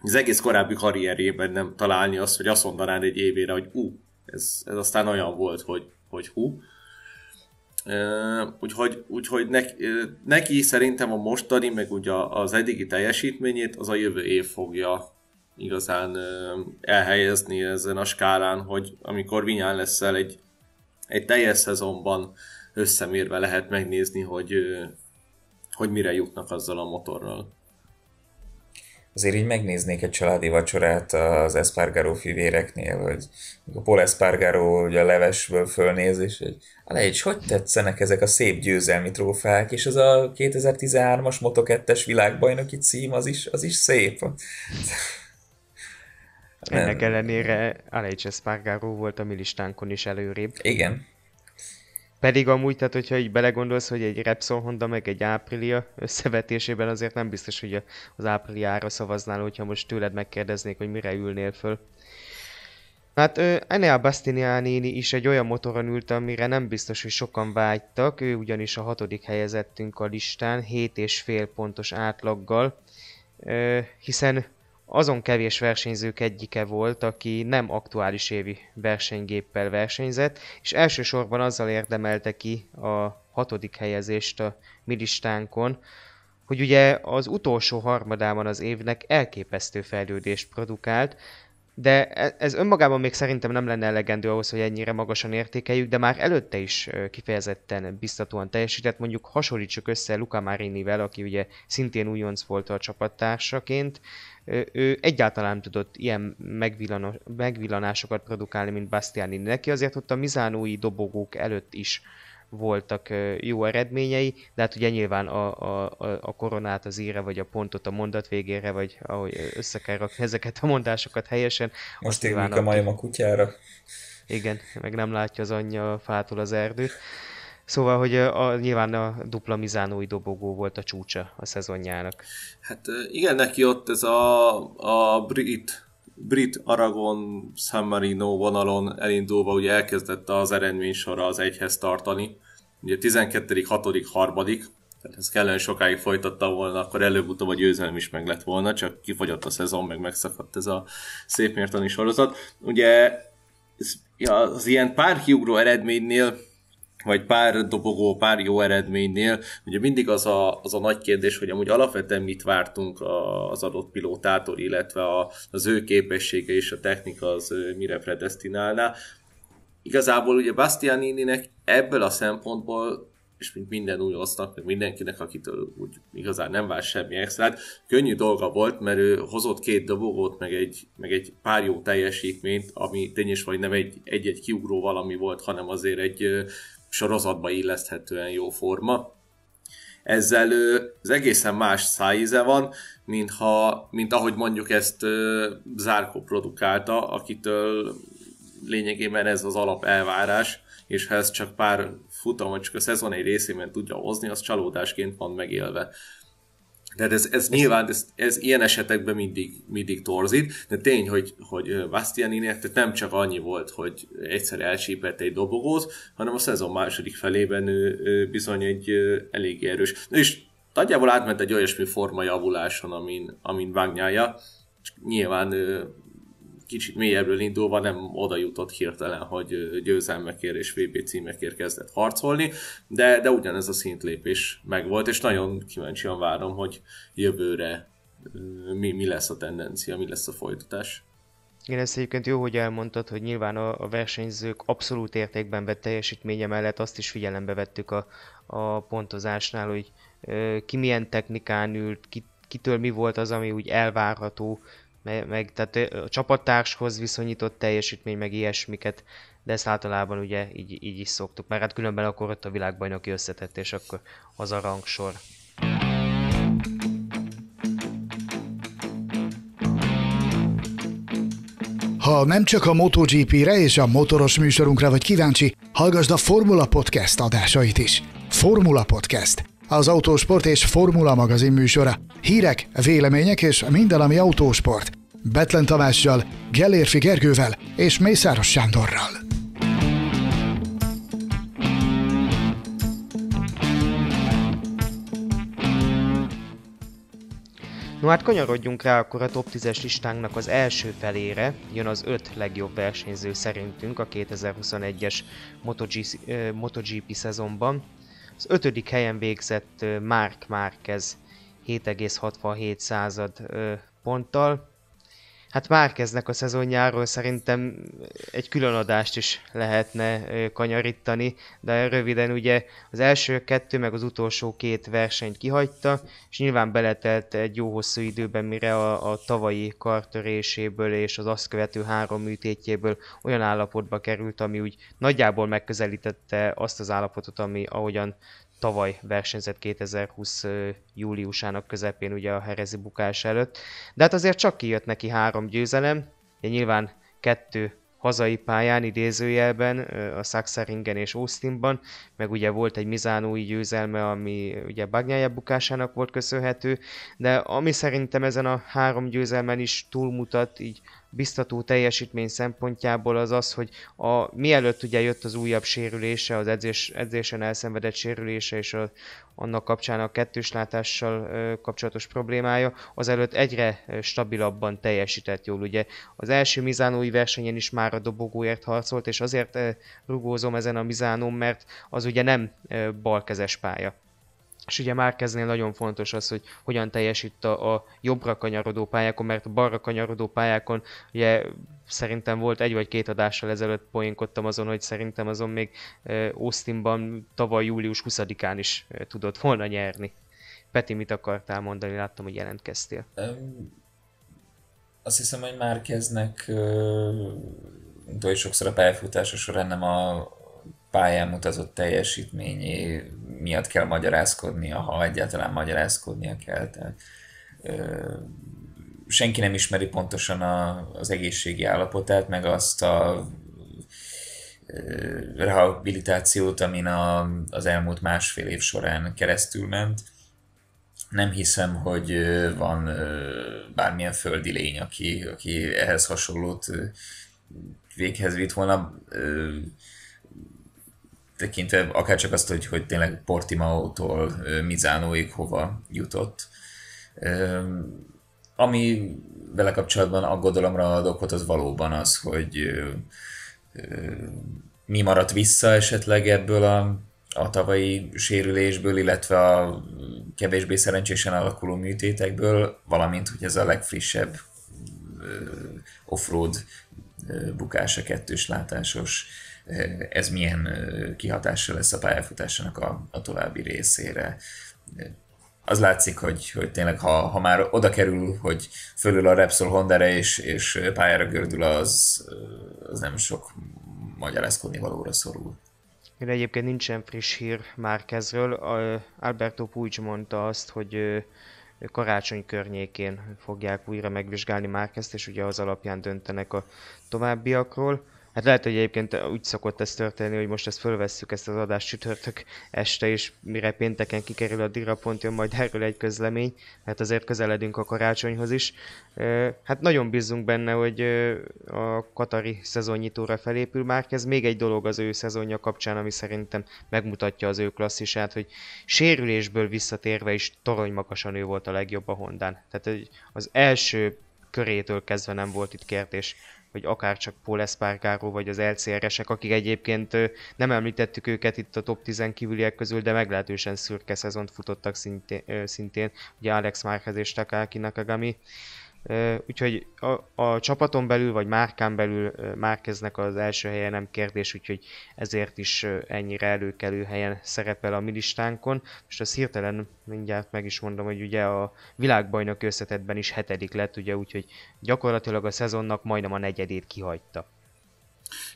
az egész korábbi karrierjében nem találni azt, hogy azt mondanád egy évére, hogy ú, ez, ez aztán olyan volt, hogy, hogy hú. Uh, úgyhogy, úgyhogy neki, neki szerintem a mostani, meg ugye az eddigi teljesítményét az a jövő év fogja igazán elhelyezni ezen a skálán, hogy amikor Vinyán leszel egy, egy teljes szezonban összemérve lehet megnézni, hogy, hogy mire jutnak azzal a motorral. Azért így megnéznék egy családi vacsorát az Espargaró fivéreknél, hogy a Paul Espargaró ugye a levesből fölnéz, és hogy Alejcs, hogy tetszenek ezek a szép győzelmi trófák, és az a 2013-as Moto2-es világbajnoki cím, az is, az is szép. Ennek ellenére Alex Espargaró volt a mi listánkon is előrébb. Igen. Pedig amúgy, tehát hogyha így belegondolsz, hogy egy Repsol Honda meg egy Aprilia összevetésében azért nem biztos, hogy az Apriliára szavaznál, hogyha most tőled megkérdeznék, hogy mire ülnél föl. Hát Enea Bastianini is egy olyan motoron ült, amire nem biztos, hogy sokan vágytak, ő ugyanis a hatodik helyezettünk a listán, 7,5 pontos átlaggal, ö, hiszen azon kevés versenyzők egyike volt, aki nem aktuális évi versenygéppel versenyzett, és elsősorban azzal érdemelte ki a hatodik helyezést a mi listánkon, hogy ugye az utolsó harmadában az évnek elképesztő fejlődést produkált, de e, ez önmagában még szerintem nem lenne elegendő ahhoz, hogy ennyire magasan értékeljük, de már előtte is kifejezetten biztatóan teljesített. Mondjuk hasonlítsuk össze Luca Marinivel, aki ugye szintén újonc volt a csapattársaként. Ő egyáltalán nem tudott ilyen megvillanásokat produkálni, mint Bastianini. Neki azért ott a mizánói dobogók előtt is voltak jó eredményei, de hát ugye nyilván a, a, a koronát az íre, vagy a pontot a mondat végére, vagy ahogy össze kell rakni ezeket a mondásokat helyesen. Most égünk a majom a kutyára. Igen, meg nem látja az anyja a fától az erdőt. Szóval, hogy a, a, nyilván a dupla mizánói dobogó volt a csúcsa a szezonjának. Hát igen, neki ott ez a, a brit brit Aragon San Marino vonalon elindulva ugye elkezdett az eredménysora az egyhez tartani. Ugye 12., 6., 3. Tehát ez kellene sokáig folytatta volna, akkor előbb-utóbb a győzelem is meg lett volna, csak kifogyott a szezon, meg megszakadt ez a szép mértani sorozat. Ugye ez, ja, az ilyen pár kiugró eredménynél vagy pár dobogó, pár jó eredménynél, ugye mindig az a, az a nagy kérdés, hogy amúgy alapvetően mit vártunk az adott pilótától, illetve a, az ő képessége és a technika az mire predestinálná. Igazából ugye Bastianininek ebből a szempontból és mint minden új osznak, meg mindenkinek, akitől úgy igazán nem vár semmi extrát, könnyű dolga volt, mert ő hozott két dobogót, meg egy, meg egy pár jó teljesítményt, ami tényleg vagy nem egy, egy-egy kiugró valami volt, hanem azért egy sorozatba illeszthetően jó forma. Ezzel az egészen más szájíze van, mint, ha, mint ahogy mondjuk ezt Zárkó produkálta, akitől lényegében ez az alap elvárás, és ha ez csak pár futam, vagy csak a szezon egy részében tudja hozni, az csalódásként van megélve. Tehát ez, ez nyilván, ez, ez ilyen esetekben mindig, mindig torzít, de tény, hogy, hogy Bastianinek tehát nem csak annyi volt, hogy egyszer elsípett egy dobogót, hanem a szezon második felében ő, ő bizony egy elég erős. És nagyjából átment egy olyasmi forma javuláson, amin, amin vágnyája, és nyilván kicsit mélyebbről indulva nem oda jutott hirtelen, hogy győzelmekért és VB címekért kezdett harcolni, de, de ugyanez a szintlépés megvolt, és nagyon kíváncsian várom, hogy jövőre mi, mi lesz a tendencia, mi lesz a folytatás. Igen, ezt egyébként jó, hogy elmondtad, hogy nyilván a, a versenyzők abszolút értékben vett teljesítménye mellett azt is figyelembe vettük a, a pontozásnál, hogy ö, ki milyen technikán ült, ki, kitől mi volt az, ami úgy elvárható meg, meg tehát a csapattárshoz viszonyított teljesítmény, meg ilyesmiket, de ezt általában ugye így, így is szoktuk, mert hát különben akkor ott a világbajnoki összetett, és akkor az a rangsor. Ha nem csak a MotoGP-re és a motoros műsorunkra vagy kíváncsi, hallgasd a Formula Podcast adásait is. Formula Podcast – az Autósport és Formula magazin műsora. Hírek, vélemények és minden, ami autósport. Betlen Tamással, Gellérfi Gergővel és Mészáros Sándorral. No hát kanyarodjunk rá akkor a top 10-es listánknak az első felére, jön az öt legjobb versenyző szerintünk a 2021-es MotoGP, eh, MotoGP szezonban. Az ötödik helyen végzett Mark Márquez 7,67 század ponttal hát már kezdnek a szezonjáról, szerintem egy külön adást is lehetne kanyarítani, de röviden ugye az első kettő meg az utolsó két versenyt kihagyta, és nyilván beletelt egy jó hosszú időben, mire a, a tavalyi kartöréséből és az azt követő három műtétjéből olyan állapotba került, ami úgy nagyjából megközelítette azt az állapotot, ami ahogyan tavaly versenyzett 2020 júliusának közepén ugye a herezi bukás előtt. De hát azért csak kijött neki három győzelem, de nyilván kettő hazai pályán idézőjelben, a Sachsenringen és Austinban, meg ugye volt egy Mizánói győzelme, ami ugye Bagnyája bukásának volt köszönhető, de ami szerintem ezen a három győzelmen is túlmutat, így biztató teljesítmény szempontjából az az, hogy a, mielőtt ugye jött az újabb sérülése, az edzés, edzésen elszenvedett sérülése és a, annak kapcsán a kettős látással kapcsolatos problémája, azelőtt egyre stabilabban teljesített jól. Ugye az első Mizánói versenyen is már a dobogóért harcolt, és azért rugózom ezen a mizánon, mert az ugye nem balkezes pálya és ugye Márkeznél nagyon fontos az, hogy hogyan teljesít a, a jobbra kanyarodó pályákon, mert a balra kanyarodó pályákon ugye szerintem volt egy vagy két adással ezelőtt poénkodtam azon, hogy szerintem azon még Austinban tavaly július 20-án is tudott volna nyerni. Peti, mit akartál mondani? Láttam, hogy jelentkeztél. Um, azt hiszem, hogy Márkeznek uh, de sokszor a pályafutása során nem a pályán mutatott teljesítményé miatt kell magyarázkodnia, ha egyáltalán magyarázkodnia kell. Tehát, ö, senki nem ismeri pontosan a, az egészségi állapotát, meg azt a ö, rehabilitációt, amin a, az elmúlt másfél év során keresztül ment. Nem hiszem, hogy van bármilyen földi lény, aki, aki ehhez hasonlót véghez vitt volna. Ö, tekintve akár csak azt, hogy, hogy tényleg Portimao-tól Mizánóig hova jutott. Ami vele kapcsolatban aggodalomra ad okot, az valóban az, hogy mi maradt vissza esetleg ebből a, a tavalyi sérülésből, illetve a kevésbé szerencsésen alakuló műtétekből, valamint, hogy ez a legfrissebb offroad bukása kettős látásos ez milyen kihatással lesz a pályafutásának a, a további részére. Az látszik, hogy, hogy tényleg ha, ha már oda kerül, hogy fölül a Repsol honda és, és pályára gördül, az, az nem sok magyarázkodni valóra szorul. De egyébként nincsen friss hír Márkezről. Alberto Puig mondta azt, hogy karácsony környékén fogják újra megvizsgálni Márkezt, és ugye az alapján döntenek a továbbiakról. Hát lehet, hogy egyébként úgy szokott ez történni, hogy most ezt fölvesszük ezt az adást csütörtök este, és mire pénteken kikerül a pont. jön majd erről egy közlemény, mert azért közeledünk a karácsonyhoz is. Hát nagyon bízunk benne, hogy a Katari szezonnyitóra felépül már. Ez még egy dolog az ő szezonja kapcsán, ami szerintem megmutatja az ő klasszisát, hogy sérülésből visszatérve is toronymakasan ő volt a legjobb a Hondán. Tehát az első körétől kezdve nem volt itt kérdés vagy akár csak Paul Espargaro, vagy az LCR-esek, akik egyébként nem említettük őket itt a top 10 kívüliek közül, de meglehetősen szürke szezont futottak szintén, szintén ugye Alex Márquez és Takaki Nakagami úgyhogy a, a csapaton belül, vagy márkán belül Márkeznek az első helye nem kérdés, úgyhogy ezért is ennyire előkelő helyen szerepel a mi listánkon. Most azt hirtelen mindjárt meg is mondom, hogy ugye a világbajnok összetetben is hetedik lett, ugye, úgyhogy gyakorlatilag a szezonnak majdnem a negyedét kihagyta.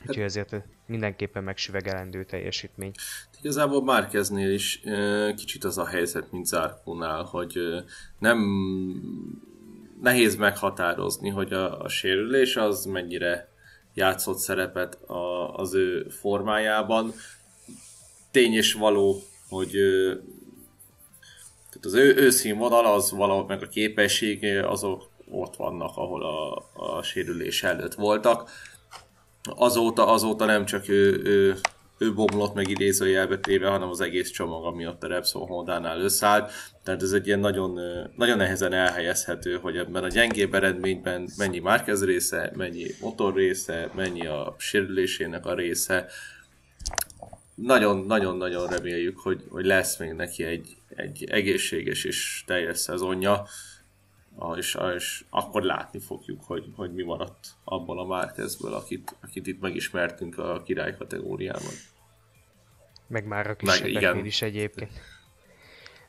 Úgyhogy ezért mindenképpen megsüvegelendő teljesítmény. Igazából Márkeznél is kicsit az a helyzet, mint Zárkónál, hogy nem nehéz meghatározni, hogy a, a sérülés az mennyire játszott szerepet a, az ő formájában. Tény és való, hogy ő, tehát az ő, ő színvonal az valahogy meg a képessége, azok ott vannak, ahol a, a sérülés előtt voltak. Azóta, azóta nem csak ő, ő ő bomlott meg idézőjelbe téve, hanem az egész csomag, ami ott a Repsol Honda-nál összeállt. Tehát ez egy ilyen nagyon, nagyon nehezen elhelyezhető, hogy ebben a gyengébb eredményben mennyi Márkez része, mennyi motor része, mennyi a sérülésének a része. Nagyon-nagyon-nagyon reméljük, hogy, hogy lesz még neki egy, egy egészséges és teljes szezonja, és, és akkor látni fogjuk, hogy, hogy mi maradt abból a Márkezből, akit, akit itt megismertünk a király kategóriában. Meg már a kisebbeknél is egyébként.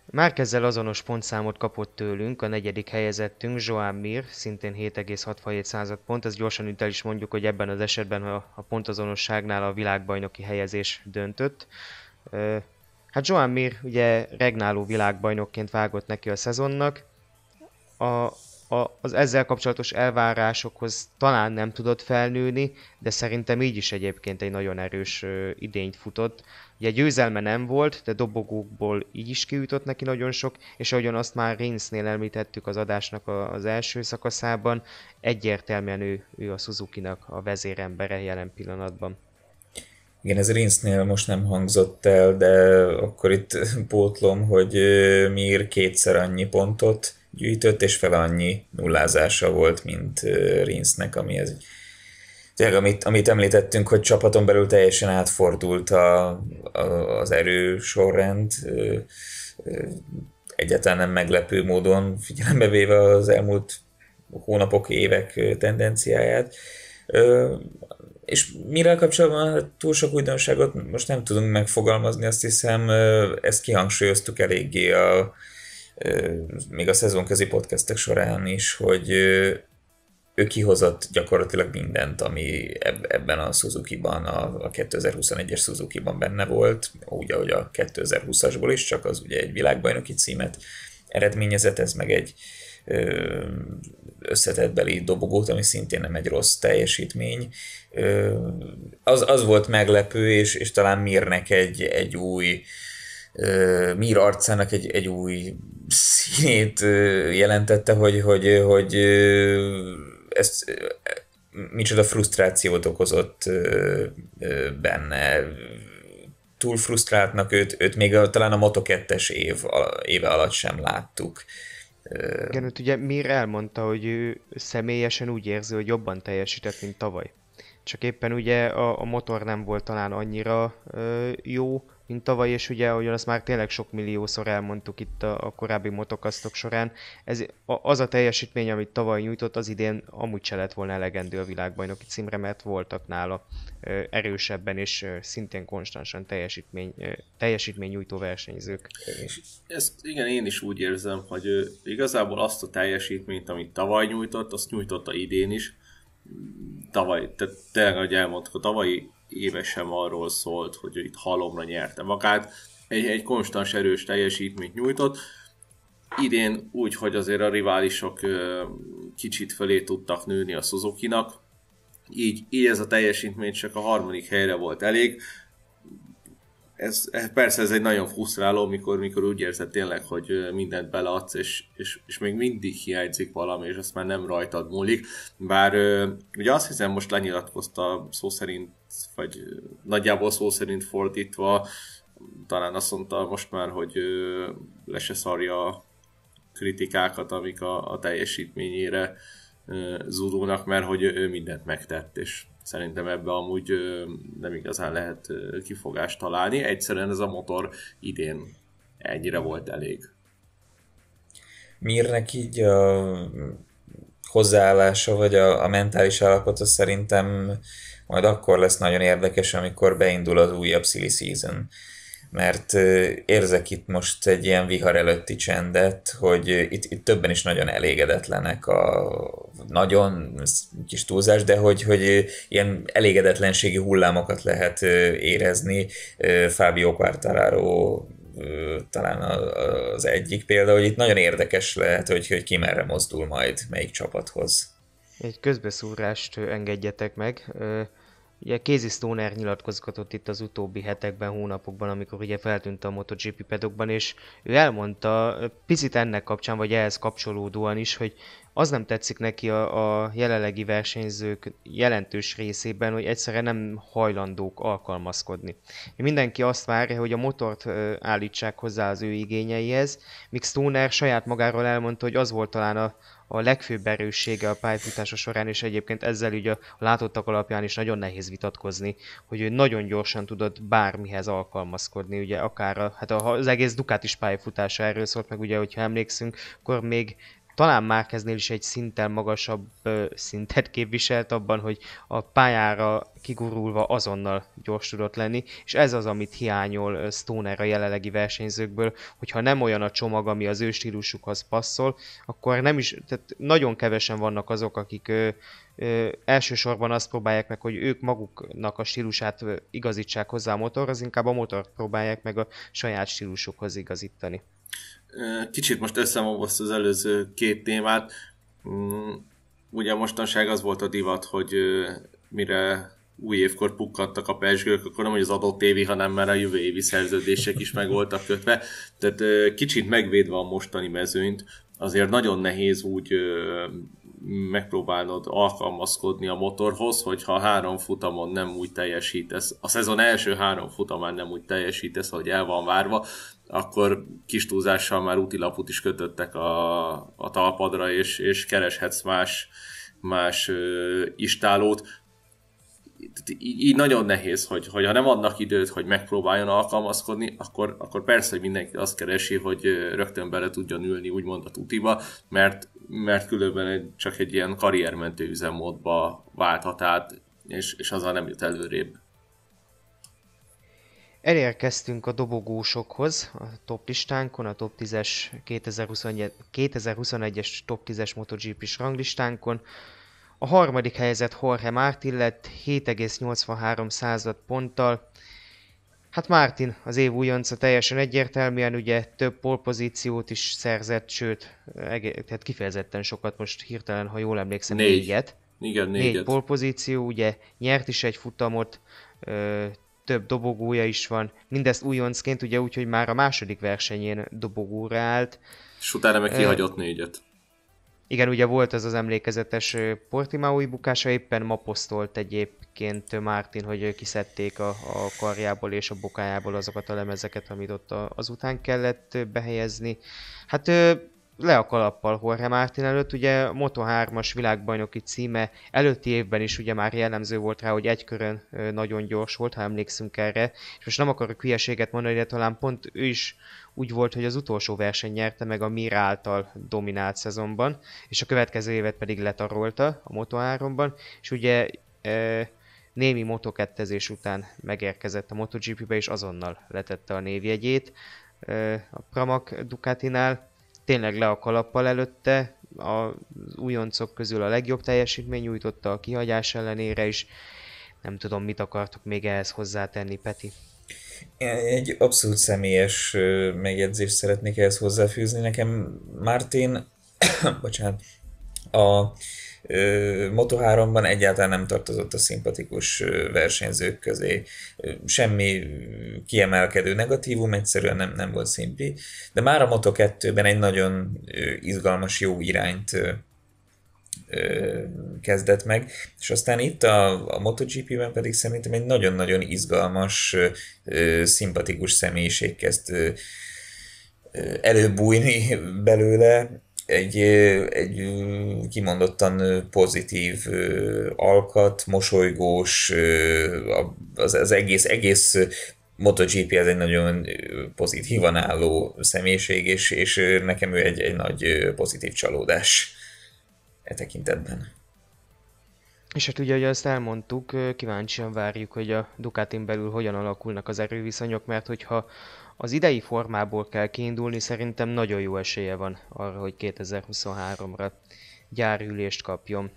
Már ezzel azonos pontszámot kapott tőlünk a negyedik helyezettünk, Joan Mir, szintén 7,67 pont. Ez gyorsan itt el is mondjuk, hogy ebben az esetben a pontazonosságnál a világbajnoki helyezés döntött. Hát Joan Mir ugye regnáló világbajnokként vágott neki a szezonnak. A a, az ezzel kapcsolatos elvárásokhoz talán nem tudott felnőni, de szerintem így is egyébként egy nagyon erős ö, idényt futott. Ugye győzelme nem volt, de dobogókból így is kiütött neki nagyon sok, és ahogyan azt már Rinsnél említettük az adásnak a, az első szakaszában, egyértelműen ő, ő a Suzuki-nak a vezérembere jelen pillanatban. Igen, ez Rinsnél most nem hangzott el, de akkor itt pótlom, hogy miért kétszer annyi pontot gyűjtött, és fel annyi nullázása volt, mint Rinsznek, ami ez tényleg, amit, amit említettünk, hogy csapaton belül teljesen átfordult a, a, az erő sorrend, egyáltalán nem meglepő módon figyelembe véve az elmúlt hónapok, évek tendenciáját. És mire kapcsolatban túl sok újdonságot most nem tudunk megfogalmazni, azt hiszem ezt kihangsúlyoztuk eléggé a, még a szezon közi podcastek során is, hogy ő kihozott gyakorlatilag mindent, ami ebben a Suzuki-ban, a 2021-es Suzuki-ban benne volt, úgy, ahogy a 2020-asból is, csak az ugye egy világbajnoki címet eredményezett, ez meg egy összetettbeli dobogót, ami szintén nem egy rossz teljesítmény. Az, az volt meglepő, és, és talán Mirnek egy, egy új Mir arcának egy, egy új színét jelentette, hogy, hogy, hogy ezt micsoda frusztrációt okozott benne. Túl frusztráltnak őt, őt még a, talán a Moto 2 év, éve alatt sem láttuk. Igen, ott ugye Mir elmondta, hogy ő személyesen úgy érzi, hogy jobban teljesített, mint tavaly. Csak éppen ugye a, a motor nem volt talán annyira ö, jó, mint tavaly, és ugye, ahogy azt már tényleg sok milliószor elmondtuk itt a, a korábbi motokasztok során, ez, a, az a teljesítmény, amit tavaly nyújtott, az idén amúgy se lett volna elegendő a világbajnoki címre, mert voltak nála ö, erősebben és ö, szintén konstansan teljesítmény, ö, teljesítmény nyújtó versenyzők. Ez, igen, én is úgy érzem, hogy ő igazából azt a teljesítményt, amit tavaly nyújtott, azt nyújtotta idén is, tavaly, tehát tényleg, ahogy elmondtuk, a tavalyi éve sem arról szólt, hogy itt halomra nyerte magát. Egy, egy konstans erős teljesítményt nyújtott. Idén úgy, hogy azért a riválisok kicsit fölé tudtak nőni a Suzuki-nak, így, így ez a teljesítmény csak a harmadik helyre volt elég. Ez, ez, persze ez egy nagyon frusztráló, mikor, mikor úgy érzed tényleg, hogy mindent beleadsz, és, és, és még mindig hiányzik valami, és azt már nem rajtad múlik. Bár ugye azt hiszem most lenyilatkozta szó szerint Hát, vagy nagyjából szó szerint fordítva, talán azt mondta most már, hogy le se szarja a kritikákat, amik a, a teljesítményére zúdulnak, mert hogy ő mindent megtett, és szerintem ebbe amúgy nem igazán lehet kifogást találni. Egyszerűen ez a motor idén ennyire volt elég. Mirnek így a hozzáállása, vagy a, a mentális állapota szerintem majd akkor lesz nagyon érdekes, amikor beindul az újabb silly season. Mert érzek itt most egy ilyen vihar előtti csendet, hogy itt, itt többen is nagyon elégedetlenek a nagyon kis túlzás, de hogy, hogy ilyen elégedetlenségi hullámokat lehet érezni. Fábio Quartararo talán az egyik példa, hogy itt nagyon érdekes lehet, hogy, hogy ki merre mozdul majd, melyik csapathoz. Egy közbeszúrást engedjetek meg. Ugye Casey Stoner nyilatkozgatott itt az utóbbi hetekben, hónapokban, amikor ugye feltűnt a MotoGP pedokban, és ő elmondta picit ennek kapcsán, vagy ehhez kapcsolódóan is, hogy az nem tetszik neki a, a jelenlegi versenyzők jelentős részében, hogy egyszerűen nem hajlandók alkalmazkodni. Mindenki azt várja, hogy a motort állítsák hozzá az ő igényeihez, míg Stoner saját magáról elmondta, hogy az volt talán a, a legfőbb erőssége a pályafutása során, és egyébként ezzel ugye a, látottak alapján is nagyon nehéz vitatkozni, hogy ő nagyon gyorsan tudott bármihez alkalmazkodni, ugye akár a, hát az egész Dukát is pályafutása erről szólt, meg ugye, hogyha emlékszünk, akkor még talán Márkeznél is egy szinten magasabb szintet képviselt abban, hogy a pályára kigurulva azonnal gyors tudott lenni, és ez az, amit hiányol Stoner a jelenlegi versenyzőkből, hogyha nem olyan a csomag, ami az ő stílusukhoz passzol, akkor nem is, tehát nagyon kevesen vannak azok, akik ö, ö, elsősorban azt próbálják meg, hogy ők maguknak a stílusát igazítsák hozzá a motor, az inkább a motort próbálják meg a saját stílusukhoz igazítani. Kicsit most összemobozt az előző két témát. Mm, ugye mostanság az volt a divat, hogy mire új évkor pukkadtak a pezsgők, akkor nem, hogy az adott évi, hanem már a jövő évi szerződések is meg voltak kötve. Tehát kicsit megvédve a mostani mezőnyt, azért nagyon nehéz úgy megpróbálnod alkalmazkodni a motorhoz, hogyha három futamon nem úgy teljesítesz, a szezon első három futamán nem úgy teljesítesz, hogy el van várva, akkor kis túlzással már útilaput is kötöttek a, a talpadra, és, és kereshetsz más, más ö, istálót. Így, így nagyon nehéz, hogy, hogy ha nem adnak időt, hogy megpróbáljon alkalmazkodni, akkor, akkor persze, hogy mindenki azt keresi, hogy rögtön bele tudjon ülni úgymond a tutiba, mert, mert különben egy, csak egy ilyen karriermentő üzemmódba válthat át, és, és azzal nem jut előrébb. Elérkeztünk a dobogósokhoz a top listánkon, a top 10-es 2021-es top 10-es motogp ranglistánkon. A harmadik helyzet Jorge Martin lett 7,83 század ponttal. Hát Martin az év újonca teljesen egyértelműen, ugye több polpozíciót is szerzett, sőt, tehát kifejezetten sokat most hirtelen, ha jól emlékszem, Négy. négyet. Igen, négyet. Négy polpozíció, ugye nyert is egy futamot, több dobogója is van. Mindezt újoncként, ugye úgy, hogy már a második versenyén dobogóra állt. És utána meg kihagyott négyet. Igen, ugye volt az az emlékezetes Portimaui bukása, éppen ma posztolt egyébként Martin, hogy kiszedték a, a karjából és a bokájából azokat a lemezeket, amit ott azután kellett behelyezni. Hát le a kalappal Jorge Martin előtt, ugye Moto3-as világbajnoki címe előtti évben is ugye már jellemző volt rá, hogy egy körön nagyon gyors volt, ha emlékszünk erre, és most nem akarok hülyeséget mondani, de talán pont ő is úgy volt, hogy az utolsó verseny nyerte meg a Mir által dominált szezonban, és a következő évet pedig letarolta a Moto3-ban, és ugye e, némi moto után megérkezett a MotoGP-be, és azonnal letette a névjegyét a Pramac Ducatinál, tényleg le a kalappal előtte, az újoncok közül a legjobb teljesítmény nyújtotta a kihagyás ellenére is. Nem tudom, mit akartok még ehhez hozzátenni, Peti. Egy abszolút személyes megjegyzést szeretnék ehhez hozzáfűzni. Nekem Mártin, (coughs) bocsánat, a Moto3-ban egyáltalán nem tartozott a szimpatikus versenyzők közé. Semmi kiemelkedő negatívum, egyszerűen nem, nem volt szimpi, de már a Moto2-ben egy nagyon izgalmas jó irányt kezdett meg, és aztán itt a, a MotoGP-ben pedig szerintem egy nagyon-nagyon izgalmas, szimpatikus személyiség kezd előbújni belőle, egy, egy kimondottan pozitív alkat, mosolygós, az, az egész, egész MotoGP az egy nagyon pozitívan álló személyiség, és, és nekem ő egy, egy nagy pozitív csalódás e tekintetben. És hát ugye, ahogy ezt elmondtuk, kíváncsian várjuk, hogy a Ducatin belül hogyan alakulnak az erőviszonyok, mert hogyha az idei formából kell kiindulni, szerintem nagyon jó esélye van arra, hogy 2023-ra gyárülést kapjon.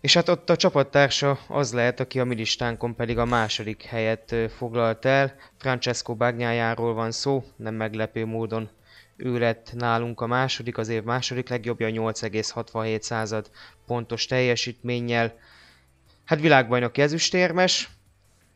És hát ott a csapattársa az lehet, aki a mi listánkon pedig a második helyet foglalt el. Francesco Bagnájáról van szó, nem meglepő módon ő lett nálunk a második, az év második legjobbja 8,67 század pontos teljesítménnyel. Hát világbajnoki ezüstérmes,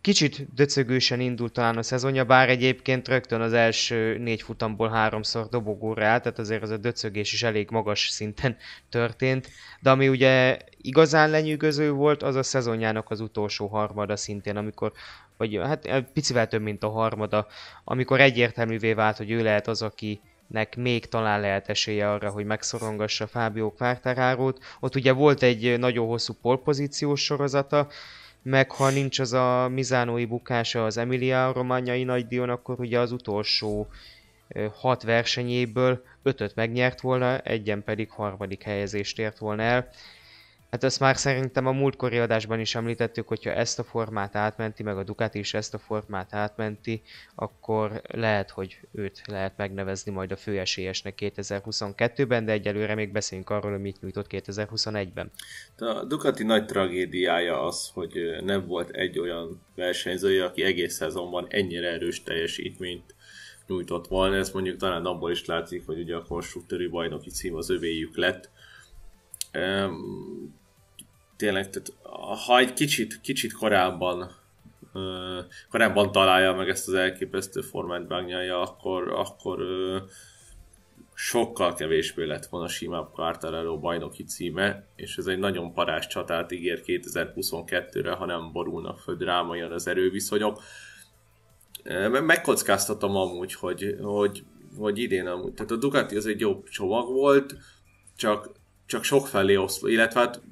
Kicsit döcögősen indult talán a szezonja, bár egyébként rögtön az első négy futamból háromszor dobogóra állt, tehát azért az a döcögés is elég magas szinten történt. De ami ugye igazán lenyűgöző volt, az a szezonjának az utolsó harmada szintén, amikor, vagy hát eh, picivel több, mint a harmada, amikor egyértelművé vált, hogy ő lehet az, aki nek még talán lehet esélye arra, hogy megszorongassa Fábio Quartarárót. Ott ugye volt egy nagyon hosszú polpozíciós sorozata, meg ha nincs az a Mizánói bukása az Emilia Romanyai nagydíjon, akkor ugye az utolsó hat versenyéből ötöt megnyert volna, egyen pedig harmadik helyezést ért volna el. Hát ezt már szerintem a múltkori adásban is említettük, hogyha ezt a formát átmenti, meg a Ducati is ezt a formát átmenti, akkor lehet, hogy őt lehet megnevezni majd a főesélyesnek 2022-ben, de egyelőre még beszéljünk arról, hogy mit nyújtott 2021-ben. A Ducati nagy tragédiája az, hogy nem volt egy olyan versenyzője, aki egész szezonban ennyire erős teljesítményt nyújtott volna. Ez mondjuk talán abból is látszik, hogy ugye a konstruktőri bajnoki cím az övéjük lett tényleg, tehát, ha egy kicsit, kicsit korábban korábban találja meg ezt az elképesztő formát bánjája, akkor, akkor sokkal kevésbé lett volna simább Quartararo bajnoki címe, és ez egy nagyon parás csatát ígér 2022-re, ha nem borulnak föl drámaian az erőviszonyok. Megkockáztatom amúgy, hogy, hogy, hogy idén amúgy. Tehát a Ducati az egy jobb csomag volt, csak, csak sok felé oszló, illetve hát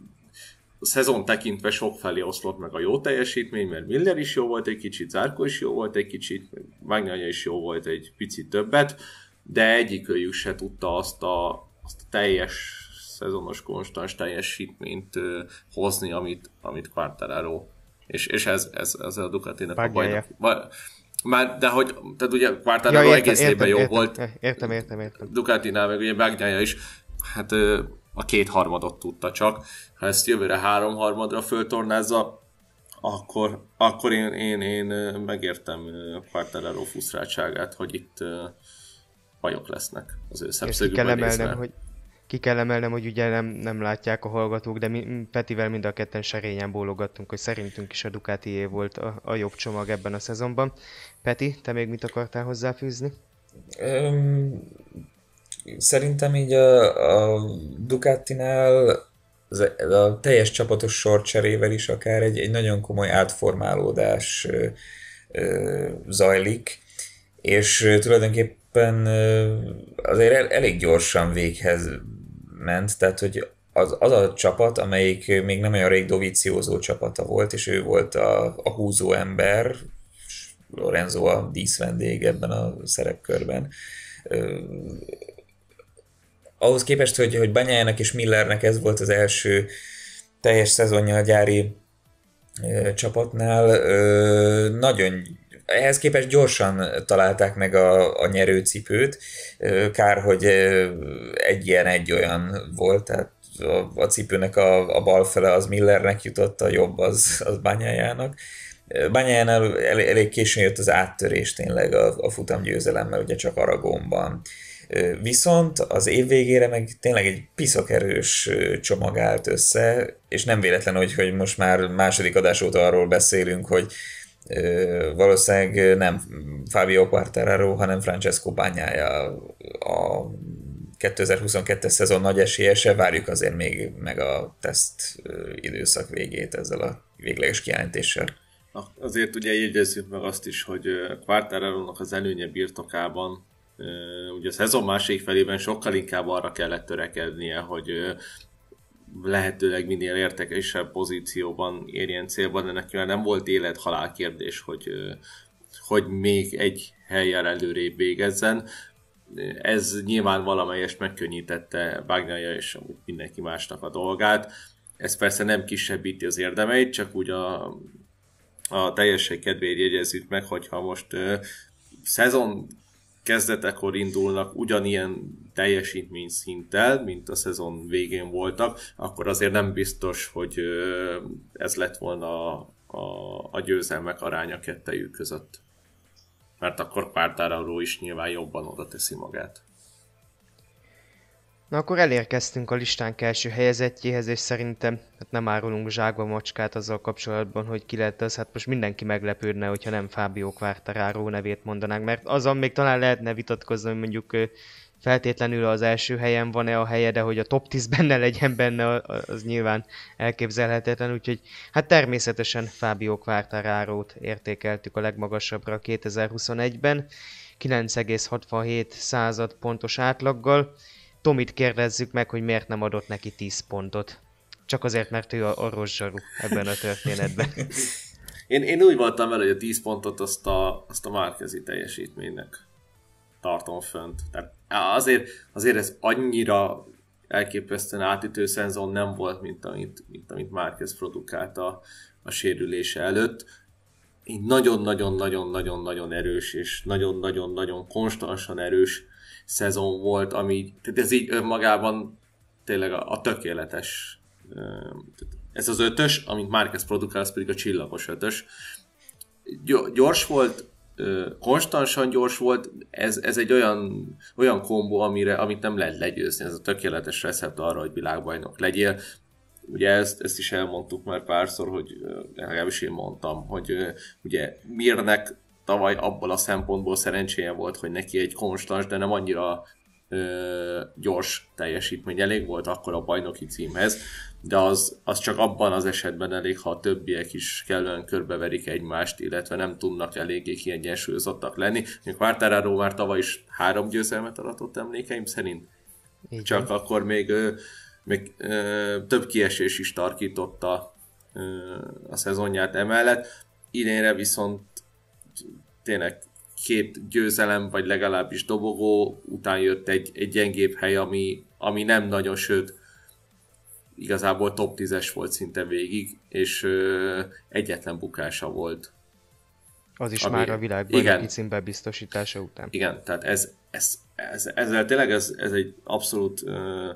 a szezon tekintve felé oszlott meg a jó teljesítmény, mert Miller is jó volt egy kicsit, Zárko is jó volt egy kicsit, Magnyanya is jó volt egy picit többet, de egyikőjük se tudta azt a, azt a teljes szezonos konstans teljesítményt ö, hozni, amit, amit Quartararo. És, és ez, ez, ez a Ducatinek a bajnak. Már, de hogy, tehát ugye Quartararo ja, egész évben jó értem, volt. Értem, értem, értem. Ducatinál meg ugye Bagnája is, hát ö, a kétharmadot tudta csak. Ha ezt jövőre háromharmadra föltornázza, akkor, akkor én, én, én megértem Quartelero fuszrátságát, hogy itt bajok lesznek az ő szemszögükben hogy ki kell emelnem, hogy ugye nem, nem látják a hallgatók, de mi Petivel mind a ketten serényen bólogattunk, hogy szerintünk is a Ducatié volt a, a jobb csomag ebben a szezonban. Peti, te még mit akartál hozzáfűzni? Um, szerintem így a, a Ducatinál e, a teljes csapatos sorcserével is akár egy, egy nagyon komoly átformálódás ö, ö, zajlik, és tulajdonképpen ö, azért el, elég gyorsan véghez ment, tehát hogy az, az a csapat, amelyik még nem olyan rég dovíciózó csapata volt, és ő volt a, a húzó ember, Lorenzo a díszvendég ebben a szerepkörben, ahhoz képest, hogy, hogy Banyájának és Millernek ez volt az első teljes szezonja a gyári ö, csapatnál, ö, nagyon ehhez képest gyorsan találták meg a, a nyerőcipőt. Kár, hogy egy ilyen, egy olyan volt, tehát a, a cipőnek a, a bal fele az Millernek jutott, a jobb az, az bányájának. Bányájánál el, elég későn jött az áttörés tényleg a, a futamgyőzelemmel, ugye csak Aragonban Viszont az év végére meg tényleg egy piszak erős csomag állt össze, és nem véletlen, hogy, hogy most már második adás óta arról beszélünk, hogy valószínűleg nem Fabio Quartararo, hanem Francesco Bagnaia a 2022-es szezon nagy esélyese, várjuk azért még meg a teszt időszak végét ezzel a végleges kijelentéssel. Na, azért ugye jegyezzük meg azt is, hogy Quartararo-nak az előnye birtokában ugye a szezon másik felében sokkal inkább arra kellett törekednie, hogy lehetőleg minél értékesebb pozícióban érjen célban, de neki már nem volt élet-halál kérdés, hogy, hogy még egy helyen előrébb végezzen. Ez nyilván valamelyest megkönnyítette Wagnerja és mindenki másnak a dolgát. Ez persze nem kisebbíti az érdemeit, csak úgy a, a teljesség kedvéért jegyezzük meg, hogyha most szezon kezdetekor indulnak ugyanilyen teljesítmény szinttel, mint a szezon végén voltak, akkor azért nem biztos, hogy ez lett volna a, a, a győzelmek aránya kettejük között. Mert akkor Pártáraló is nyilván jobban oda teszi magát. Na akkor elérkeztünk a listánk első helyezettjéhez, és szerintem hát nem árulunk zsákba macskát azzal kapcsolatban, hogy ki lett az. Hát most mindenki meglepődne, hogyha nem Fábio Quartararo nevét mondanánk, mert azon még talán lehetne vitatkozni, hogy mondjuk feltétlenül az első helyen van-e a helye, de hogy a top 10 benne legyen benne, az nyilván elképzelhetetlen, úgyhogy hát természetesen Fábio Quartararo-t értékeltük a legmagasabbra 2021-ben, 9,67 század pontos átlaggal, Tomit kérdezzük meg, hogy miért nem adott neki 10 pontot. Csak azért, mert ő a, a rosszsarú ebben a történetben. (laughs) én, én úgy voltam vele, hogy a 10 pontot azt a, azt a márkezi teljesítménynek tartom fönt. Tehát azért, azért ez annyira elképesztően átütő szenzon nem volt, mint amit, mint amit Márquez produkált a, a sérülése előtt. Így nagyon-nagyon-nagyon-nagyon-nagyon erős, és nagyon-nagyon-nagyon konstansan erős szezon volt, ami, tehát ez így önmagában tényleg a, a tökéletes ez az ötös, amit Márquez produkál, az pedig a csillagos ötös. Gyors volt, konstansan gyors volt, ez, ez egy olyan, olyan kombó, amire, amit nem lehet legyőzni, ez a tökéletes recept arra, hogy világbajnok legyél. Ugye ezt, ezt is elmondtuk már párszor, hogy legalábbis én mondtam, hogy ugye Mirnek tavaly abból a szempontból szerencséje volt, hogy neki egy konstans, de nem annyira ö, gyors teljesítmény elég volt akkor a bajnoki címhez, de az, az csak abban az esetben elég, ha a többiek is kellően körbeverik egymást, illetve nem tudnak eléggé kiegyensúlyozottak lenni. Még Vártáráról már tavaly is három győzelmet aratott emlékeim szerint. Igen. Csak akkor még, ö, még ö, több kiesés is tarkította ö, a szezonját emellett. Idénre viszont tényleg két győzelem, vagy legalábbis dobogó, után jött egy, egy gyengébb hely, ami, ami nem nagyon, sőt, igazából top 10-es volt szinte végig, és ö, egyetlen bukása volt. Az is ami, már a világbajnoki címbe biztosítása után. Igen, tehát ez, ez, ez, ezzel tényleg ez, ez egy abszolút ö,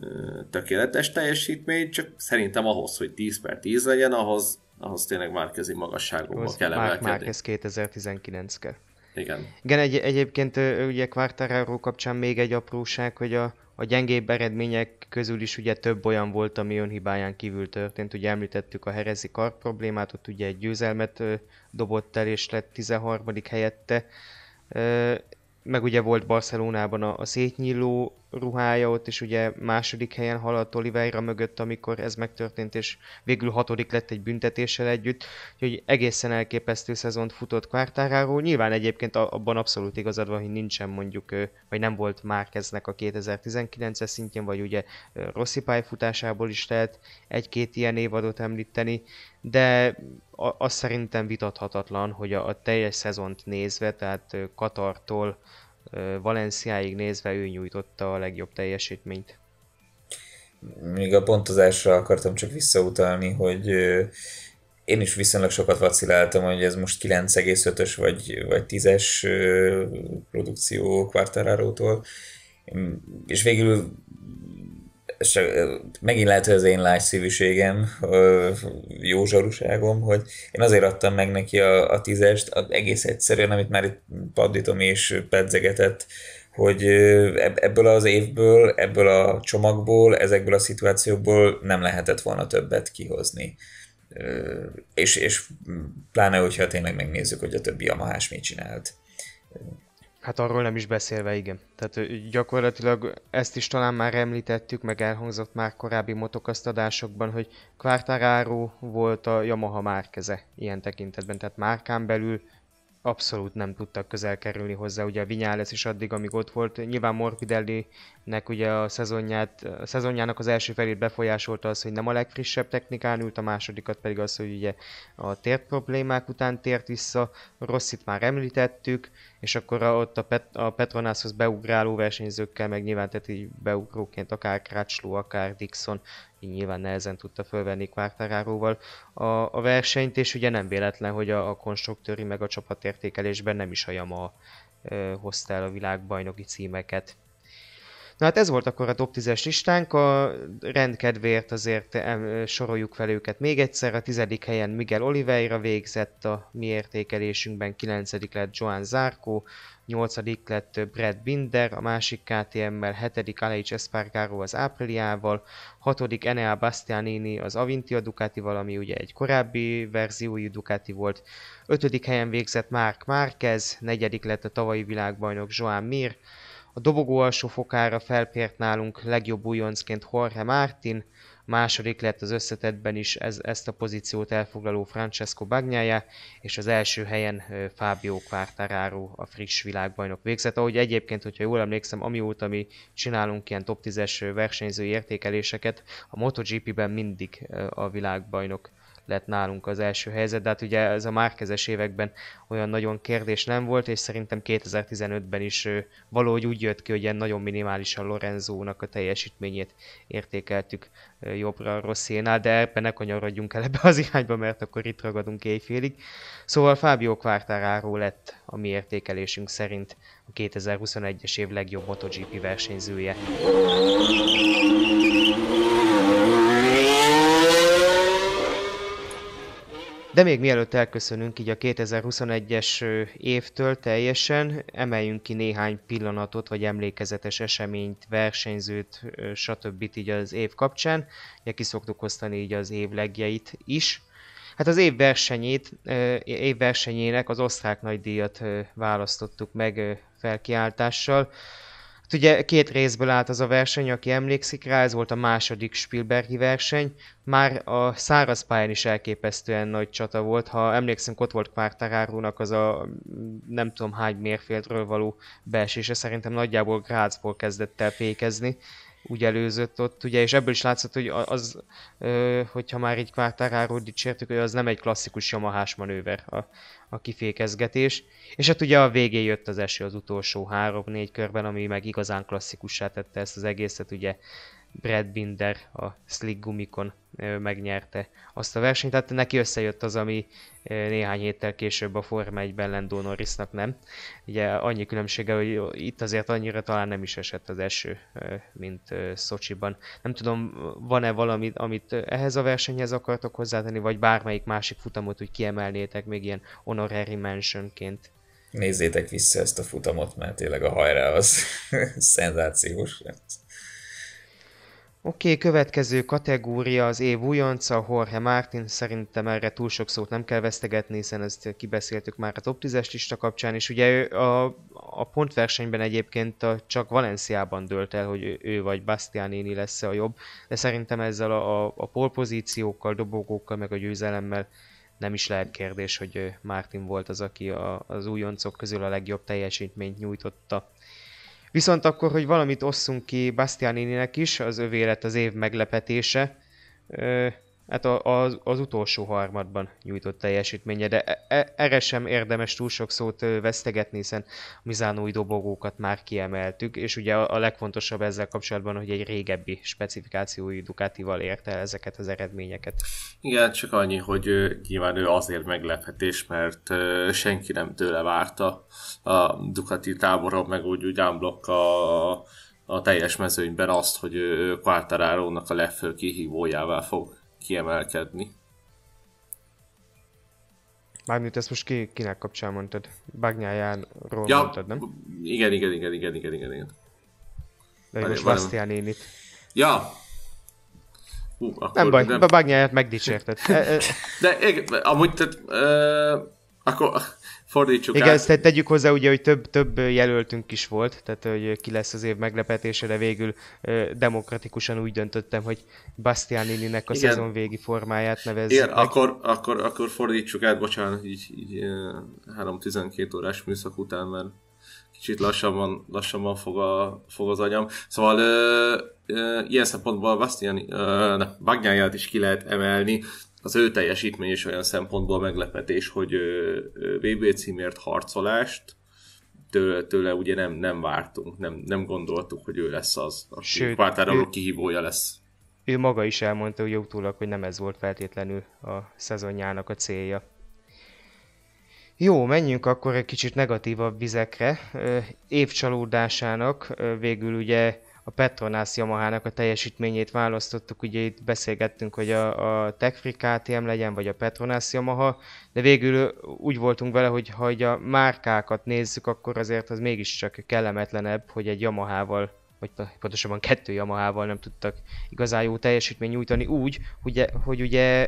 ö, tökéletes teljesítmény, csak szerintem ahhoz, hogy 10 per 10 legyen, ahhoz ahhoz tényleg kezi magasságokba Most kell emelkedni. Márkez 2019 -ke. Igen. Igen, egy, egyébként ugye Quartararo kapcsán még egy apróság, hogy a, a gyengébb eredmények közül is ugye több olyan volt, ami önhibáján kívül történt. Ugye említettük a herezi kar problémát, ott ugye egy győzelmet dobott el, és lett 13. helyette. Meg ugye volt Barcelonában a, a szétnyíló ruhája ott, és ugye második helyen haladt Oliveira mögött, amikor ez megtörtént, és végül hatodik lett egy büntetéssel együtt, úgyhogy egészen elképesztő szezont futott kvártáráról. Nyilván egyébként abban abszolút igazad van, hogy nincsen mondjuk, vagy nem volt már keznek a 2019-es szintjén, vagy ugye Rossi pályafutásából is lehet egy-két ilyen évadot említeni, de az szerintem vitathatatlan, hogy a, a teljes szezont nézve, tehát Katartól Valenciáig nézve ő nyújtotta a legjobb teljesítményt. Még a pontozásra akartam csak visszautalni, hogy én is viszonylag sokat vaciláltam, hogy ez most 9,5-ös vagy, vagy 10-es produkció Quartararo-tól. Hm, és végül és megint lehet, hogy az én lágy szívűségem, jó zsaruságom, hogy én azért adtam meg neki a, a tízest, egész egyszerűen, amit már itt paddítom és pedzegetett, hogy ebből az évből, ebből a csomagból, ezekből a szituációkból nem lehetett volna többet kihozni. És, és pláne, hogyha tényleg megnézzük, hogy a többi Yamahás mit csinált. Hát arról nem is beszélve, igen. Tehát gyakorlatilag ezt is talán már említettük, meg elhangzott már korábbi motokasztadásokban, hogy Quartararo volt a Yamaha márkeze ilyen tekintetben, tehát márkán belül abszolút nem tudtak közel kerülni hozzá, ugye a Vinyales is addig, amíg ott volt. Nyilván Morbidelli-nek ugye a, szezonját, a szezonjának az első felét befolyásolta az, hogy nem a legfrissebb technikán ült, a másodikat pedig az, hogy ugye a tért problémák után tért vissza, Rosszit már említettük, és akkor a, ott a, Pet, a Petronászhoz beugráló versenyzőkkel, meg nyilván tehát így beugróként akár Krácsló, akár Dixon, így nyilván nehezen tudta fölvenni Quartararoval a, a versenyt, és ugye nem véletlen, hogy a, a konstruktőri meg a csapatértékelésben nem is a Yamaha hozta el a világbajnoki címeket. Na hát ez volt akkor a top 10-es listánk, a rendkedvéért azért soroljuk fel őket még egyszer. A tizedik helyen Miguel Oliveira végzett a mi értékelésünkben, kilencedik lett Joan Zárkó, nyolcadik lett Brad Binder, a másik KTM-mel, hetedik Aleix Espargaro az Apriliával, hatodik Enea Bastianini az Avintia Ducati, ami ugye egy korábbi verziói Ducati volt, ötödik helyen végzett Mark Márquez, negyedik lett a tavalyi világbajnok Joan Mir, a dobogó alsó fokára felpért nálunk legjobb újoncként Jorge Martin, második lett az összetetben is ez, ezt a pozíciót elfoglaló Francesco Bagnaia, és az első helyen Fábio Quartararo a friss világbajnok végzett. Ahogy egyébként, hogyha jól emlékszem, amióta mi csinálunk ilyen top 10-es versenyző értékeléseket, a MotoGP-ben mindig a világbajnok lett nálunk az első helyzet, de hát ugye ez a márkezes években olyan nagyon kérdés nem volt, és szerintem 2015-ben is valahogy úgy jött ki, hogy ilyen nagyon minimálisan Lorenzónak a teljesítményét értékeltük jobbra a rosszénál, de ebben ne kanyarodjunk el ebbe az irányba, mert akkor itt ragadunk éjfélig. Szóval Fábio Quartararo lett a mi értékelésünk szerint a 2021-es év legjobb MotoGP versenyzője. De még mielőtt elköszönünk így a 2021-es évtől teljesen, emeljünk ki néhány pillanatot, vagy emlékezetes eseményt, versenyzőt, stb. így az év kapcsán. Ugye ki szoktuk osztani így az év legjeit is. Hát az év, versenyét, év versenyének az osztrák nagydíjat választottuk meg felkiáltással. Hát ugye két részből állt az a verseny, aki emlékszik rá, ez volt a második Spielbergi verseny. Már a száraz pályán is elképesztően nagy csata volt. Ha emlékszem, ott volt Quartararo-nak az a nem tudom hány mérféldről való beesése. Szerintem nagyjából Grázból kezdett el fékezni úgy előzött ott, ugye, és ebből is látszott, hogy az, hogyha már így kvártáráról dicsértük, hogy az nem egy klasszikus Yamahás manőver a, a kifékezgetés. És hát ugye a végén jött az eső az utolsó három négy körben, ami meg igazán klasszikussá tette ezt az egészet, ugye Brad Binder a slick gumikon megnyerte azt a versenyt, tehát neki összejött az, ami néhány héttel később a Forma 1-ben Lando Norrisnak nem. Ugye annyi különbsége, hogy itt azért annyira talán nem is esett az eső, mint Szocsiban. Nem tudom, van-e valami, amit ehhez a versenyhez akartok hozzátenni, vagy bármelyik másik futamot úgy kiemelnétek még ilyen honorary mentionként? Nézzétek vissza ezt a futamot, mert tényleg a hajrá az (laughs) szenzációs. Oké, okay, következő kategória az év újonca, Jorge Martin, szerintem erre túl sok szót nem kell vesztegetni, hiszen ezt kibeszéltük már a top 10-es lista kapcsán, és ugye ő a, a pontversenyben egyébként a, csak Valenciában dölt el, hogy ő, ő vagy Bastianini lesz a jobb, de szerintem ezzel a, a, a polpozíciókkal, dobogókkal, meg a győzelemmel nem is lehet kérdés, hogy Martin volt az, aki a, az újoncok közül a legjobb teljesítményt nyújtotta Viszont akkor, hogy valamit osszunk ki Bastianininek is, az övé lett az év meglepetése. Ö, hát a, az, az utolsó harmadban nyújtott teljesítménye, de e, e, erre sem érdemes túl sok szót vesztegetni, hiszen a Mizánói dobogókat már kiemeltük, és ugye a legfontosabb ezzel kapcsolatban, hogy egy régebbi specifikációi Ducatival érte el ezeket az eredményeket. Igen, csak annyi, hogy nyilván ő azért meglepetés, mert senki nem tőle várta a Ducati táboron, meg úgy, úgy ámblokk a, a teljes mezőnyben azt, hogy Quartararo-nak a legfő kihívójává fog kiemelkedni. Mármint ezt most ki, kinek kapcsán mondtad? Bagnyájáról ja, mondtad, nem? Igen, igen, igen, igen, igen, igen. igen. De Várj, most Bastian itt. Ja, Hú, akkor nem baj, nem... Bagnyáját megdicsérted. (laughs) E, e- De igen, amúgy tehát, uh, akkor fordítsuk Igen, át. ezt tegyük hozzá, ugye, hogy több, több jelöltünk is volt, tehát hogy ki lesz az év meglepetése, de végül ö, demokratikusan úgy döntöttem, hogy Bastianini nek a szezon végi formáját nevezzük Igen, Akkor, akkor, akkor fordítsuk át, bocsánat, így, így 3-12 órás műszak után, mert kicsit lassabban, lassabban fog, a, fog az agyam. Szóval ö, ö, ilyen szempontból Bastian ö, ne, is ki lehet emelni, az ő teljesítmény is olyan szempontból meglepetés, hogy VB címért harcolást tőle, tőle ugye nem, nem vártunk, nem, nem gondoltuk, hogy ő lesz az, aki Sőt, kihívója lesz. Ő maga is elmondta hogy utólag, hogy nem ez volt feltétlenül a szezonjának a célja. Jó, menjünk akkor egy kicsit negatívabb vizekre. Évcsalódásának végül ugye a Petronas Yamahának a teljesítményét választottuk, ugye itt beszélgettünk, hogy a, a Techfree KTM legyen, vagy a Petronász Yamaha, de végül úgy voltunk vele, hogy ha a márkákat nézzük, akkor azért az mégiscsak kellemetlenebb, hogy egy Yamahával vagy pontosabban kettő Yamahával nem tudtak igazán jó teljesítmény nyújtani úgy, hogy, hogy ugye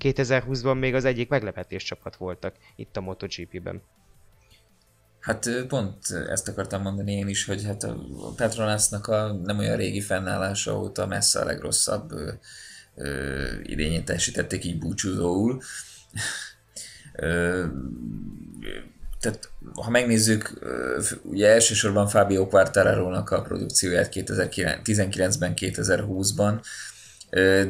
2020-ban még az egyik meglepetés csapat voltak itt a MotoGP-ben. Hát pont ezt akartam mondani én is, hogy hát a Petronasnak a nem olyan régi fennállása óta messze a legrosszabb ö, ö, idényét esítették így búcsúzóul. ö, tehát ha megnézzük, ugye elsősorban Fábio quartararo a produkcióját 2019-ben, 2020-ban,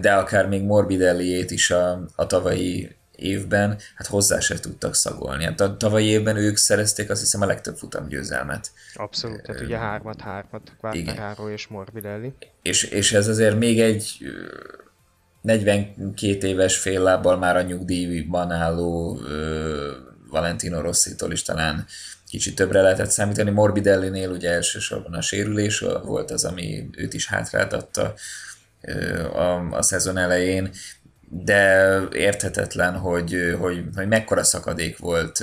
de akár még Morbidelliét is a, a tavalyi évben hát hozzá se tudtak szagolni. Hát a tavalyi évben ők szerezték azt hiszem a legtöbb futamgyőzelmet. Abszolút, tehát ugye hármat, hármat, Quartararo és Morbidelli. És, és ez azért még egy 42 éves fél lábbal már a nyugdíjban álló Valentino Rossi is talán kicsit többre lehetett számítani. Morbidellinél ugye elsősorban a sérülés volt az, ami őt is hátráltatta a, a szezon elején, de érthetetlen, hogy, hogy, hogy mekkora szakadék volt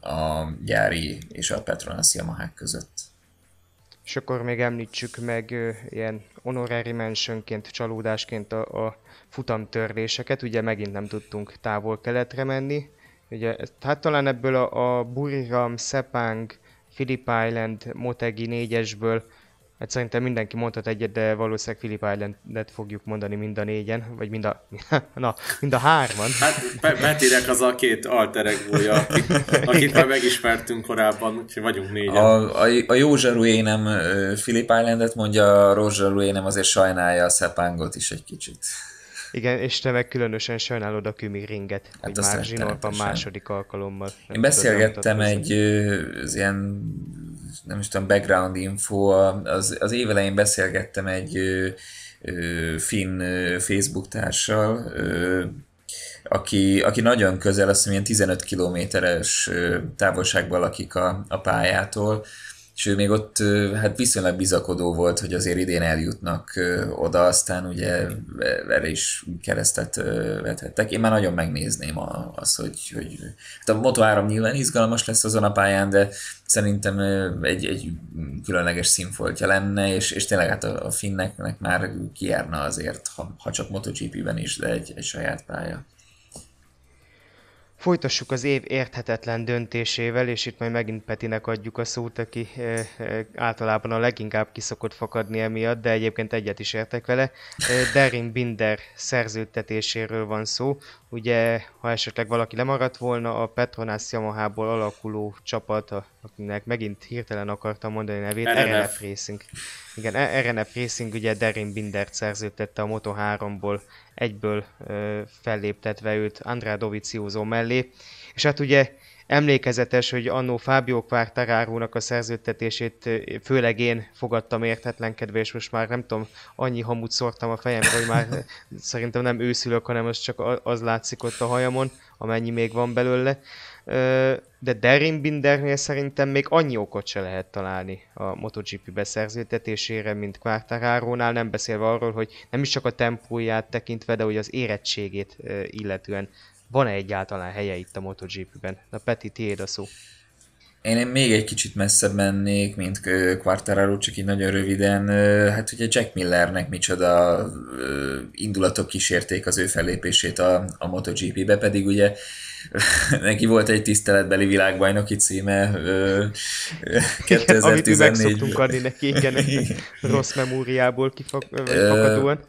a gyári és a Petronas Yamaha között. És akkor még említsük meg ilyen honorary mentionként, csalódásként a, a futamtörléseket, ugye megint nem tudtunk távol-keletre menni. Ugye, hát talán ebből a, a Buriram, Sepang, Philip Island, Motegi négyesből Hát szerintem mindenki mondhat egyet, de valószínűleg Philip Island-et fogjuk mondani mind a négyen, vagy mind a, (laughs) na, mind a hárman. Hát Betirek az a két alteregója, (laughs) akit, akit már megismertünk korábban, úgyhogy vagyunk négyen. A, a, a jó zsarújé nem Philip Islandet mondja, a rossz zsarújé nem azért sajnálja a Szepángot is egy kicsit. Igen, és te meg különösen sajnálod a Kümi ringet, hát hogy már zsinórban második alkalommal. Én beszélgettem egy az ilyen nem is tudom, background info, az, az évelején beszélgettem egy ö, ö, finn ö, Facebook társal, ö, aki, aki nagyon közel, azt hiszem ilyen 15 kilométeres távolságban lakik a, a pályától, és ő még ott hát viszonylag bizakodó volt, hogy azért idén eljutnak oda, aztán ugye erre is keresztet vethettek. Én már nagyon megnézném a, az, hogy, hogy hát a Moto3 nyilván izgalmas lesz azon a pályán, de szerintem egy, egy különleges színfoltja lenne, és, és tényleg hát a, a finneknek már kijárna azért, ha, ha csak MotoGP-ben is, de egy, egy saját pálya. Folytassuk az év érthetetlen döntésével, és itt majd megint Petinek adjuk a szót, aki eh, eh, általában a leginkább kiszokott fakadni emiatt, de egyébként egyet is értek vele. Eh, Derin Binder szerződtetéséről van szó, Ugye, ha esetleg valaki lemaradt volna, a Petronas yamaha alakuló csapat, akinek megint hirtelen akartam mondani a nevét, RNF, RNF Racing. Igen, e- RNF Racing ugye Derin Binder szerződtette a Moto3-ból, egyből ö, felléptetve őt Andrá Dovizioso mellé. És hát ugye Emlékezetes, hogy annó Fábio Quartararo-nak a szerződtetését főleg én fogadtam értetlenkedve, és most már nem tudom, annyi hamut szortam a fejembe, hogy már szerintem nem őszülök, hanem az csak az látszik ott a hajamon, amennyi még van belőle. De Derin Bindernél szerintem még annyi okot se lehet találni a MotoGP beszerződtetésére, mint Quartararo-nál, nem beszélve arról, hogy nem is csak a tempóját tekintve, de hogy az érettségét illetően van-e egyáltalán helye itt a MotoGP-ben? Na Peti, tiéd a szó. Én még egy kicsit messzebb mennék, mint Quartararo, csak így nagyon röviden. Hát ugye Jack Millernek micsoda indulatok kísérték az ő fellépését a, a MotoGP-be, pedig ugye (laughs) neki volt egy tiszteletbeli világbajnoki címe 2014 (laughs) amit mi megszoktunk adni neki, igen, (laughs) rossz memóriából kifakadóan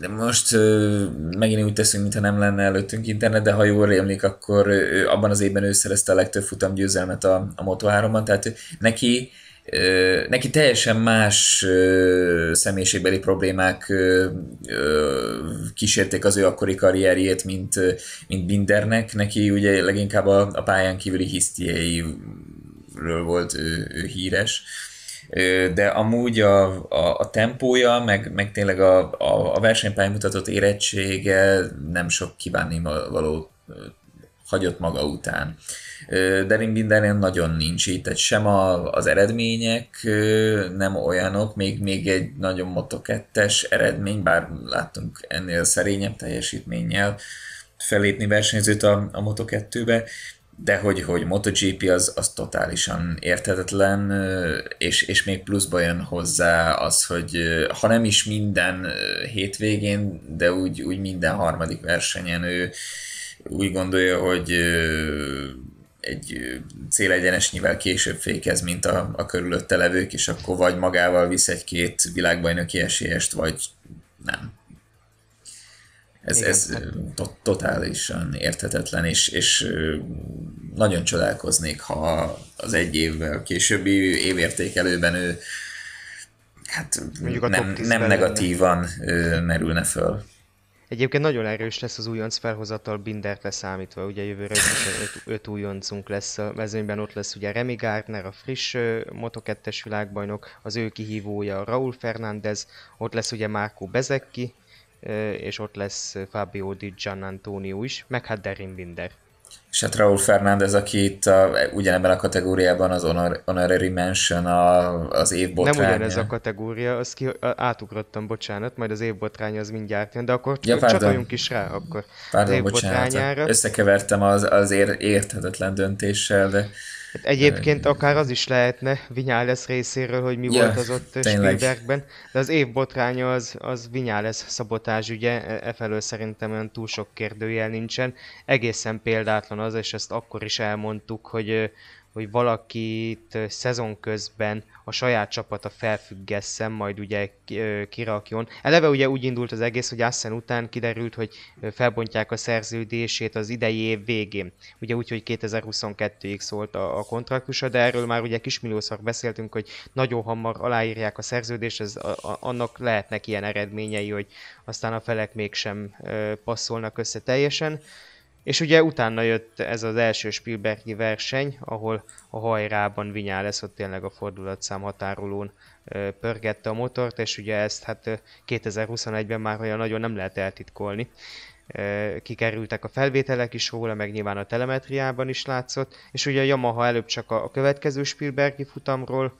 de most ö, megint úgy teszünk, mintha nem lenne előttünk internet, de ha jól rémlik, akkor ő, abban az évben ő szerezte a legtöbb futam győzelmet a, a Moto3-ban, tehát ő, neki ö, neki teljesen más ö, személyiségbeli problémák kísérték az ő akkori karrierjét, mint, mint Bindernek. Neki ugye leginkább a, a pályán kívüli hisztieiről volt ő, ő híres de amúgy a, a, a tempója, meg, meg tényleg a, a, a versenypályán mutatott érettsége nem sok kívánni való hagyott maga után. Derin Binderen nagyon nincs itt, tehát sem a, az eredmények nem olyanok, még, még egy nagyon motokettes eredmény, bár láttunk ennél szerényebb teljesítménnyel felépni versenyzőt a, a Moto2-be, de hogy, hogy MotoGP az, az totálisan érthetetlen, és, és még pluszba jön hozzá az, hogy ha nem is minden hétvégén, de úgy, úgy minden harmadik versenyen ő úgy gondolja, hogy egy célegyenesnyivel később fékez, mint a, a körülötte levők, és akkor vagy magával visz egy-két világbajnoki esélyest, vagy nem. Ez, Igen, ez totálisan érthetetlen, és, és nagyon csodálkoznék, ha az egy évvel későbbi évértékelőben ő hát Mondjuk nem, nem negatívan ő merülne föl. Egyébként nagyon erős lesz az újonc felhozatal Bindert leszámítva, ugye jövőre is öt, öt újoncunk lesz a mezőnyben, ott lesz ugye Remy Gardner, a friss moto világbajnok, az ő kihívója Raúl Fernández, ott lesz ugye Márkó Bezekki, és ott lesz Fabio Di Giannantonio is, meg hát Derin Binder. És hát Raúl Fernández, aki itt a, ugyanebben a kategóriában az honor, Honorary Mention a, az év botránya. Nem ugyanez a kategória, az ki, átugrottam, bocsánat, majd az év botránya az mindjárt jön, de akkor ja, csatoljunk is rá akkor pardon, az év bocsánat, botrányára. Összekevertem az, az ér, érthetetlen döntéssel, de Hát egyébként akár az is lehetne Vinyales részéről, hogy mi ja, volt az ott tényleg. Spielbergben, de az év botránya az, az Vinyales szabotás ugye, e, e felől szerintem olyan túl sok kérdőjel nincsen. Egészen példátlan az, és ezt akkor is elmondtuk, hogy, hogy valakit szezon közben a saját csapata felfüggesszen, majd ugye kirakjon. Eleve ugye úgy indult az egész, hogy Assen után kiderült, hogy felbontják a szerződését az idei év végén. Ugye úgy, hogy 2022-ig szólt a, a kontraktusa, de erről már ugye kismilliószor beszéltünk, hogy nagyon hamar aláírják a szerződést, ez, a, a, annak lehetnek ilyen eredményei, hogy aztán a felek mégsem ö, passzolnak össze teljesen. És ugye utána jött ez az első Spielbergi verseny, ahol a hajrában Vinyá lesz, ott tényleg a fordulatszám határolón pörgette a motort, és ugye ezt hát 2021-ben már olyan nagyon nem lehet eltitkolni. Kikerültek a felvételek is róla, meg nyilván a telemetriában is látszott, és ugye a Yamaha előbb csak a következő Spielbergi futamról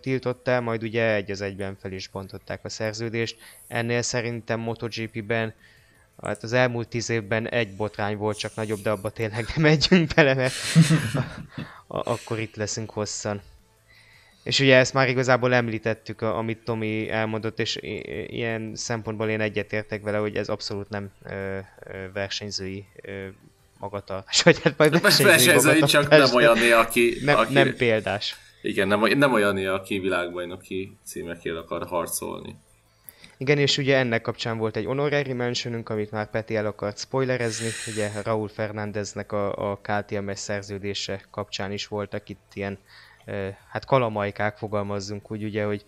tiltott el, majd ugye egy az egyben fel is bontották a szerződést. Ennél szerintem MotoGP-ben Hát az elmúlt tíz évben egy botrány volt, csak nagyobb, de abba tényleg nem megyünk bele, mert (laughs) akkor itt leszünk hosszan. És ugye ezt már igazából említettük, amit Tomi elmondott, és ilyen szempontból én egyetértek vele, hogy ez abszolút nem ö, versenyzői ö, magatartás. Vagy hát majd versenyzői, versenyzői csak nem olyan, aki... Nem, aki... nem példás. Igen, nem, nem olyan, aki világbajnoki címekért akar harcolni. Igen, és ugye ennek kapcsán volt egy honorary mentionünk, amit már Peti el akart spoilerezni, ugye Raúl Fernándeznek a, a KTM-es szerződése kapcsán is voltak itt ilyen hát kalamajkák fogalmazzunk úgy ugye, hogy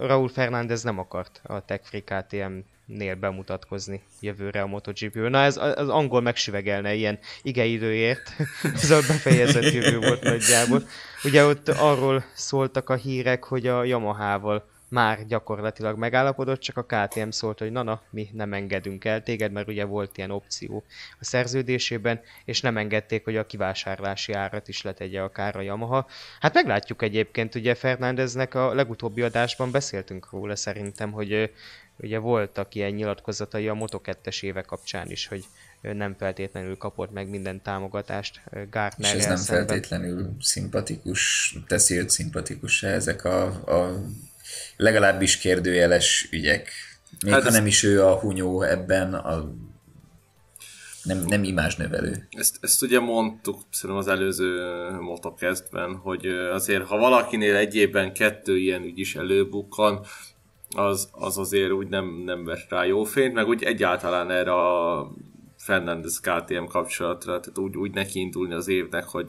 Raúl Fernández nem akart a Tech Free KTM-nél bemutatkozni jövőre a motogp -ből. Na ez az angol megsüvegelne ilyen időért, (laughs) ez a befejezett jövő volt nagyjából. Ugye ott arról szóltak a hírek, hogy a Yamaha-val már gyakorlatilag megállapodott, csak a KTM szólt, hogy nana, mi nem engedünk el téged, mert ugye volt ilyen opció a szerződésében, és nem engedték, hogy a kivásárlási árat is letegye akár a Yamaha. Hát meglátjuk egyébként, ugye Fernándeznek a legutóbbi adásban beszéltünk róla szerintem, hogy ugye voltak ilyen nyilatkozatai a moto 2 éve kapcsán is, hogy nem feltétlenül kapott meg minden támogatást Gartner És ez nem szemben. feltétlenül szimpatikus, teszi őt szimpatikus ezek a, a legalábbis kérdőjeles ügyek. Még hát ha nem is ő a hunyó ebben, a nem, nem imázsnövelő. Ezt, ezt ugye mondtuk szerintem az előző motokesztben, hogy azért ha valakinél egy évben kettő ilyen ügy is előbukkan, az, az azért úgy nem, nem vesz rá jó fényt, meg úgy egyáltalán erre a Fernandez KTM kapcsolatra, tehát úgy, úgy neki indulni az évnek, hogy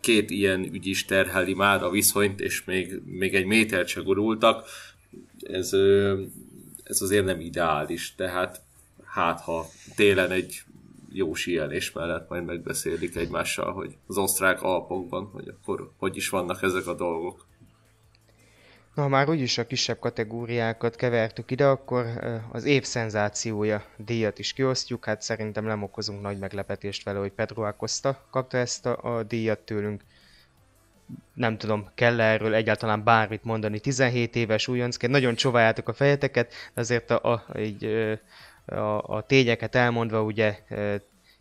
két ilyen ügy is terheli már a viszonyt, és még, még egy métert se gurultak. Ez, ez azért nem ideális, tehát hát ha télen egy jó síelés mellett majd megbeszélik egymással, hogy az osztrák alpokban, hogy akkor hogy is vannak ezek a dolgok. Ha már úgyis a kisebb kategóriákat kevertük ide, akkor az év szenzációja díjat is kiosztjuk. Hát szerintem nem okozunk nagy meglepetést vele, hogy Pedro Acosta kapta ezt a, a díjat tőlünk. Nem tudom, kell erről egyáltalán bármit mondani. 17 éves újoncként, nagyon csováljátok a fejeteket, de azért a, a, így, a, a tényeket elmondva ugye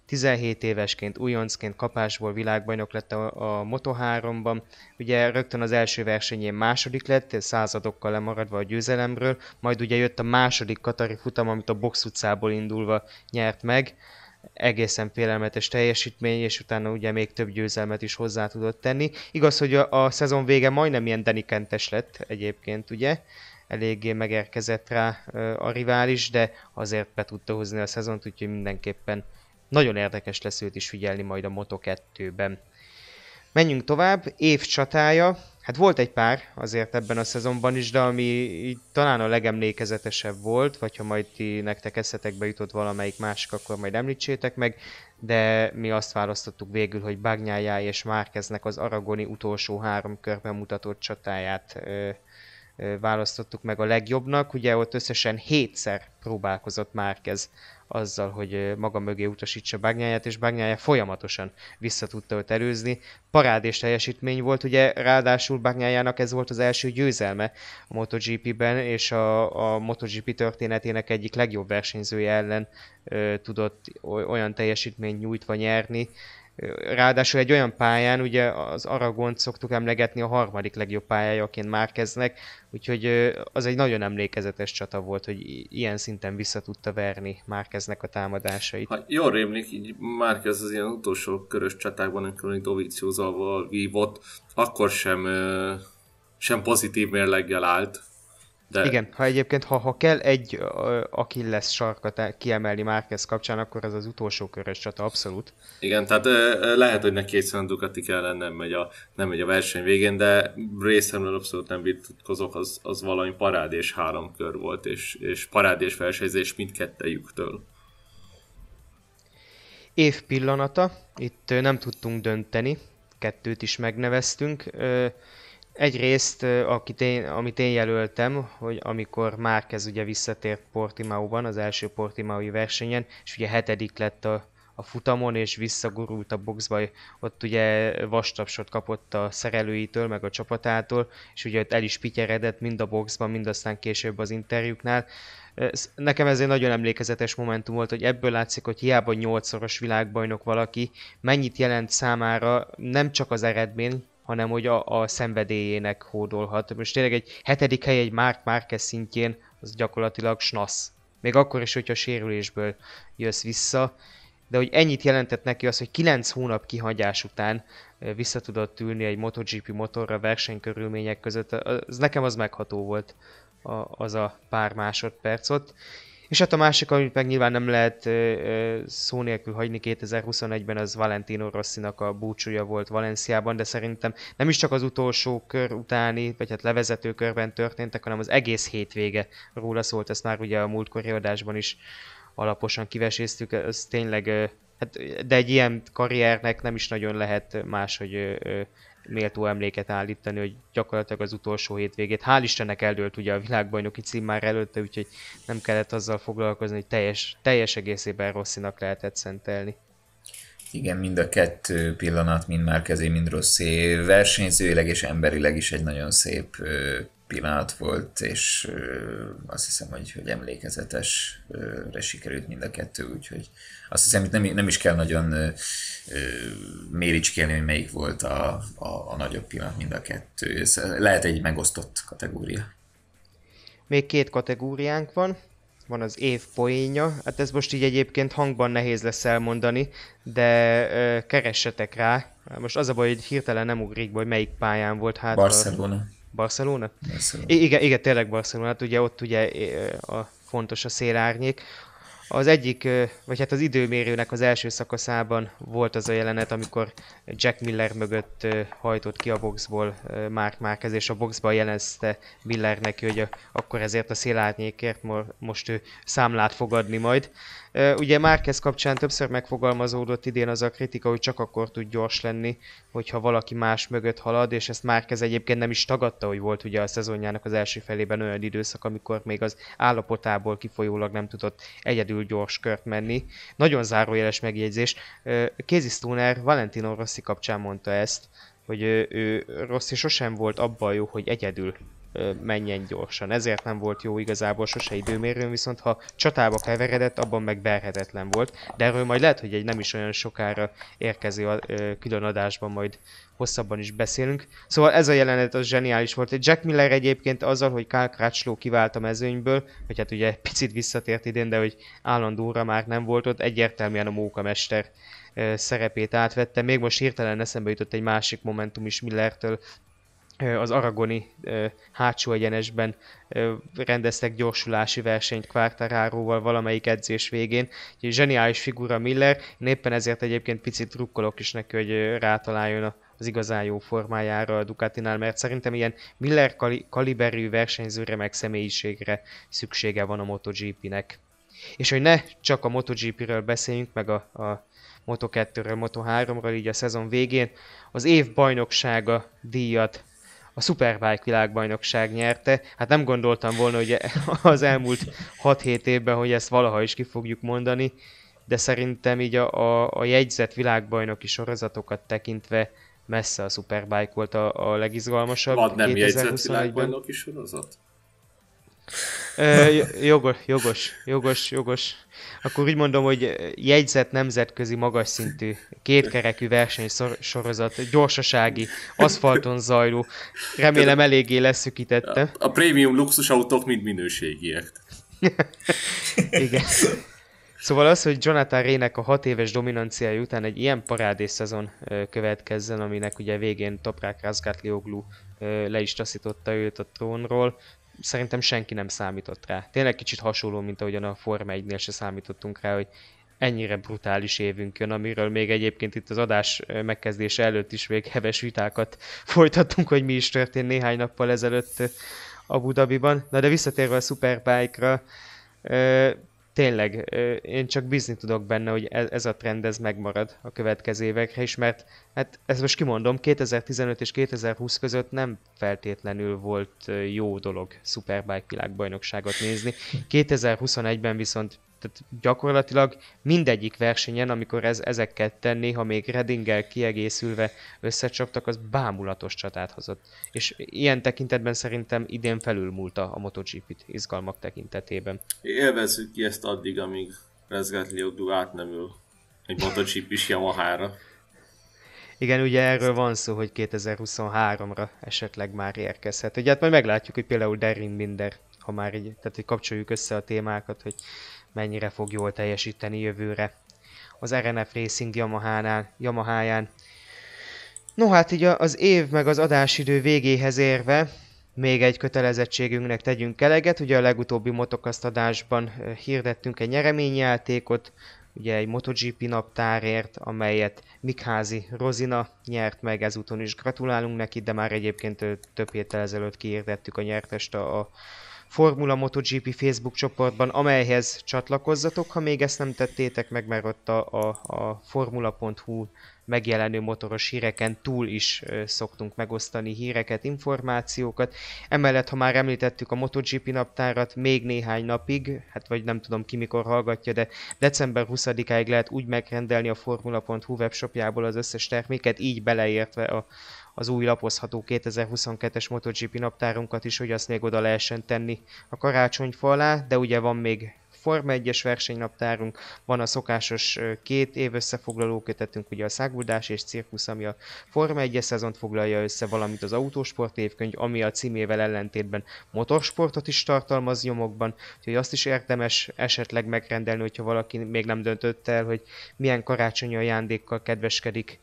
17 évesként, újoncként kapásból világbajnok lett a, a Moto3-ban. Ugye rögtön az első versenyén második lett, századokkal lemaradva a győzelemről, majd ugye jött a második katari futam, amit a box utcából indulva nyert meg egészen félelmetes teljesítmény, és utána ugye még több győzelmet is hozzá tudott tenni. Igaz, hogy a, a szezon vége majdnem ilyen denikentes lett egyébként, ugye? Eléggé megérkezett rá a rivális, de azért be tudta hozni a szezont, úgyhogy mindenképpen nagyon érdekes lesz őt is figyelni majd a Moto2-ben. Menjünk tovább, év csatája. Hát volt egy pár azért ebben a szezonban is, de ami talán a legemlékezetesebb volt, vagy ha majd ti nektek eszetekbe jutott valamelyik másik, akkor majd említsétek meg, de mi azt választottuk végül, hogy Bagnyájá és Márkeznek az Aragoni utolsó három körben mutatott csatáját ö, ö, választottuk meg a legjobbnak. Ugye ott összesen hétszer próbálkozott Márkez azzal, hogy maga mögé utasítsa Bagnyáját, és Bagnyája folyamatosan vissza tudta őt előzni. Parádés teljesítmény volt, ugye ráadásul Bagnyájának ez volt az első győzelme a MotoGP-ben, és a, a MotoGP történetének egyik legjobb versenyzője ellen ö, tudott olyan teljesítményt nyújtva nyerni. Ráadásul egy olyan pályán, ugye az Aragont szoktuk emlegetni a harmadik legjobb pályájaként már keznek, úgyhogy az egy nagyon emlékezetes csata volt, hogy ilyen szinten vissza tudta verni Márkeznek a támadásait. Ha jól rémlik, így Márkez az ilyen utolsó körös csatákban, amikor egy Doviciózalval vívott, akkor sem, sem pozitív mérleggel állt, de... Igen, ha egyébként, ha, ha kell egy aki lesz sarkat kiemelni Márquez kapcsán, akkor ez az utolsó körös csata, abszolút. Igen, tehát lehet, hogy neki egyszerűen Ducati kell nem megy, a, nem megy a verseny végén, de részemről abszolút nem vitatkozok, az, az valami parádés három kör volt, és, és parádés versenyzés mindkettejüktől. Év pillanata, itt nem tudtunk dönteni, kettőt is megneveztünk Egyrészt, akit én, amit én jelöltem, hogy amikor Márkez ugye visszatért ban az első Portimaui versenyen, és ugye hetedik lett a, a futamon, és visszagurult a boxba, ott ugye vastapsot kapott a szerelőitől, meg a csapatától, és ugye ott el is pityeredett mind a boxban, mind aztán később az interjúknál. Nekem ez egy nagyon emlékezetes momentum volt, hogy ebből látszik, hogy hiába nyolcszoros világbajnok valaki, mennyit jelent számára nem csak az eredmény, hanem hogy a, a szenvedélyének hódolhat. Most tényleg egy hetedik hely egy Mark Márquez szintjén, az gyakorlatilag snasz. Még akkor is, hogyha sérülésből jössz vissza. De hogy ennyit jelentett neki az, hogy 9 hónap kihagyás után vissza tudott ülni egy MotoGP motorra versenykörülmények között, az nekem az megható volt a, az a pár másodpercot. És hát a másik, amit meg nyilván nem lehet szó nélkül hagyni 2021-ben, az Valentino Rossinak a búcsúja volt Valenciában, de szerintem nem is csak az utolsó kör utáni, vagy hát levezető körben történtek, hanem az egész hétvége róla szólt, ezt már ugye a múltkori adásban is alaposan kiveséztük, ez tényleg, hát, de egy ilyen karriernek nem is nagyon lehet más, hogy méltó emléket állítani, hogy gyakorlatilag az utolsó hétvégét, hál' Istennek eldőlt ugye a világbajnoki cím már előtte, úgyhogy nem kellett azzal foglalkozni, hogy teljes, teljes egészében Rosszinak lehetett szentelni. Igen, mind a kettő pillanat, mind Márkezé, mind Rosszé versenyzőileg és emberileg is egy nagyon szép pillanat volt, és azt hiszem, hogy, hogy emlékezetesre sikerült mind a kettő, úgyhogy azt hiszem, hogy nem, nem is kell nagyon méricskélni, hogy melyik volt a, a, a nagyobb pillanat mind a kettő. Ez lehet egy megosztott kategória. Még két kategóriánk van, van az év poénja. Hát ez most így egyébként hangban nehéz lesz elmondani, de ö, keressetek rá. Most az a baj, hogy hirtelen nem ugrik, hogy melyik pályán volt. Hát Barcelona. A... Barcelona? Barcelona. I- igen, igen, tényleg Barcelona. Hát ugye ott ugye a, fontos a szélárnyék. Az egyik, vagy hát az időmérőnek az első szakaszában volt az a jelenet, amikor Jack Miller mögött hajtott ki a boxból Mark Marquez, és a boxban jelezte Miller neki, hogy a, akkor ezért a szélárnyékért most ő számlát fogadni majd. Ugye Márquez kapcsán többször megfogalmazódott idén az a kritika, hogy csak akkor tud gyors lenni, hogyha valaki más mögött halad, és ezt Márquez egyébként nem is tagadta, hogy volt ugye a szezonjának az első felében olyan időszak, amikor még az állapotából kifolyólag nem tudott egyedül gyors kört menni. Nagyon zárójeles megjegyzés. Kézi Stoner Valentino Rossi kapcsán mondta ezt, hogy ő, ő Rossi sosem volt abban jó, hogy egyedül menjen gyorsan. Ezért nem volt jó igazából sose időmérőn, viszont ha csatába keveredett, abban meg berhetetlen volt. De erről majd lehet, hogy egy nem is olyan sokára érkező külön adásban majd hosszabban is beszélünk. Szóval ez a jelenet az zseniális volt. Jack Miller egyébként azzal, hogy Kyle Crutchlow kivált a mezőnyből, hogy hát ugye picit visszatért idén, de hogy állandóra már nem volt ott, egyértelműen a mókamester szerepét átvette. Még most hirtelen eszembe jutott egy másik momentum is Millertől, az Aragoni hátsó egyenesben rendeztek gyorsulási versenyt Quartararo-val valamelyik edzés végén. Úgyhogy zseniális figura Miller, én éppen ezért egyébként picit drukkolok is neki, hogy rátaláljon az igazán jó formájára a Ducatinál, mert szerintem ilyen Miller kaliberű versenyzőre meg személyiségre szüksége van a MotoGP-nek. És hogy ne csak a MotoGP-ről beszéljünk, meg a, a Moto2-ről, Moto3-ról, így a szezon végén, az év bajnoksága díjat a Superbike világbajnokság nyerte. Hát nem gondoltam volna, hogy (laughs) az elmúlt 6-7 évben, hogy ezt valaha is ki fogjuk mondani, de szerintem így a, a, a jegyzett világbajnoki sorozatokat tekintve messze a Superbike volt a, a legizgalmasabb. Van nem jegyzett világbajnoki sorozat? jogos, jogos, jogos, jogos. Akkor úgy mondom, hogy jegyzett nemzetközi magas szintű kétkerekű versenysorozat, gyorsasági, aszfalton zajló. Remélem eléggé leszükítette. A, a prémium luxusautók mind minőségiek. (laughs) Igen. Szóval az, hogy Jonathan Rének a hat éves dominanciája után egy ilyen parádés szezon következzen, aminek ugye végén Toprák Razgatlioglu le is taszította őt a trónról, szerintem senki nem számított rá. Tényleg kicsit hasonló, mint ahogyan a Forma 1-nél se számítottunk rá, hogy ennyire brutális évünk jön, amiről még egyébként itt az adás megkezdése előtt is még heves vitákat (laughs) folytattunk, hogy mi is történt néhány nappal ezelőtt Abu Dhabiban. Na de visszatérve a Superbike-ra, tényleg én csak bízni tudok benne, hogy e-, ez a trend ez megmarad a következő évekre is, mert hát ezt most kimondom, 2015 és 2020 között nem feltétlenül volt jó dolog Superbike világbajnokságot nézni. 2021-ben (laughs) viszont tehát gyakorlatilag mindegyik versenyen, amikor ez, ezek ketten néha még Redinggel kiegészülve összecsaptak, az bámulatos csatát hozott. És ilyen tekintetben szerintem idén felülmúlta a MotoGP-t izgalmak tekintetében. Élvezzük ki ezt addig, amíg Rezgatli Ogdu át nem ül egy motogp is Yamaha-ra. Igen, ugye erről van szó, hogy 2023-ra esetleg már érkezhet. Ugye hát majd meglátjuk, hogy például Derin Binder, ha már így, tehát hogy kapcsoljuk össze a témákat, hogy mennyire fog jól teljesíteni jövőre az RNF Racing Yamahánál, nál ján No hát így az év meg az adásidő végéhez érve még egy kötelezettségünknek tegyünk eleget. Ugye a legutóbbi Motokaszt adásban hirdettünk egy nyereményjátékot, ugye egy MotoGP naptárért, amelyet Mikházi Rozina nyert meg, ezúton is gratulálunk neki, de már egyébként több héttel ezelőtt kiirdettük a nyertest a, a Formula MotoGP Facebook csoportban, amelyhez csatlakozzatok, ha még ezt nem tettétek meg, mert ott a, a, a formula.hu megjelenő motoros híreken túl is szoktunk megosztani híreket, információkat. Emellett, ha már említettük a MotoGP naptárat, még néhány napig, hát vagy nem tudom ki mikor hallgatja, de december 20-áig lehet úgy megrendelni a formula.hu webshopjából az összes terméket, így beleértve a, az új lapozható 2022-es MotoGP naptárunkat is, hogy azt még oda lehessen tenni a karácsonyfa alá, de ugye van még Forma 1-es versenynaptárunk, van a szokásos két év összefoglaló kötetünk, ugye a száguldás és cirkusz, ami a Forma 1 szezont foglalja össze, valamint az autósport évkönyv, ami a címével ellentétben motorsportot is tartalmaz nyomokban, úgyhogy azt is érdemes esetleg megrendelni, hogyha valaki még nem döntött el, hogy milyen karácsonyi ajándékkal kedveskedik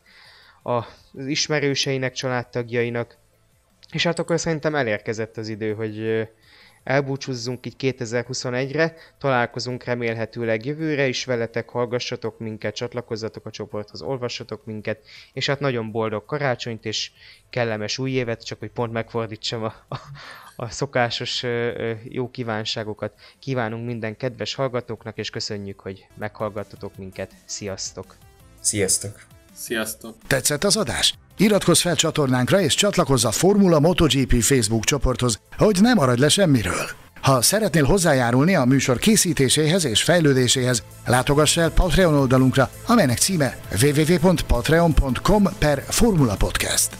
az ismerőseinek, családtagjainak. És hát akkor szerintem elérkezett az idő, hogy elbúcsúzzunk így 2021-re, találkozunk remélhetőleg jövőre is veletek, hallgassatok minket, csatlakozzatok a csoporthoz, olvassatok minket, és hát nagyon boldog karácsonyt és kellemes új évet, csak hogy pont megfordítsam a, a, a szokásos ö, jó kívánságokat. Kívánunk minden kedves hallgatóknak, és köszönjük, hogy meghallgattatok minket. Sziasztok! Sziasztok! Sziasztok! Tetszett az adás? Iratkozz fel csatornánkra és csatlakozz a Formula MotoGP Facebook csoporthoz, hogy ne maradj le semmiről. Ha szeretnél hozzájárulni a műsor készítéséhez és fejlődéséhez, látogass el Patreon oldalunkra, amelynek címe www.patreon.com per Formula Podcast.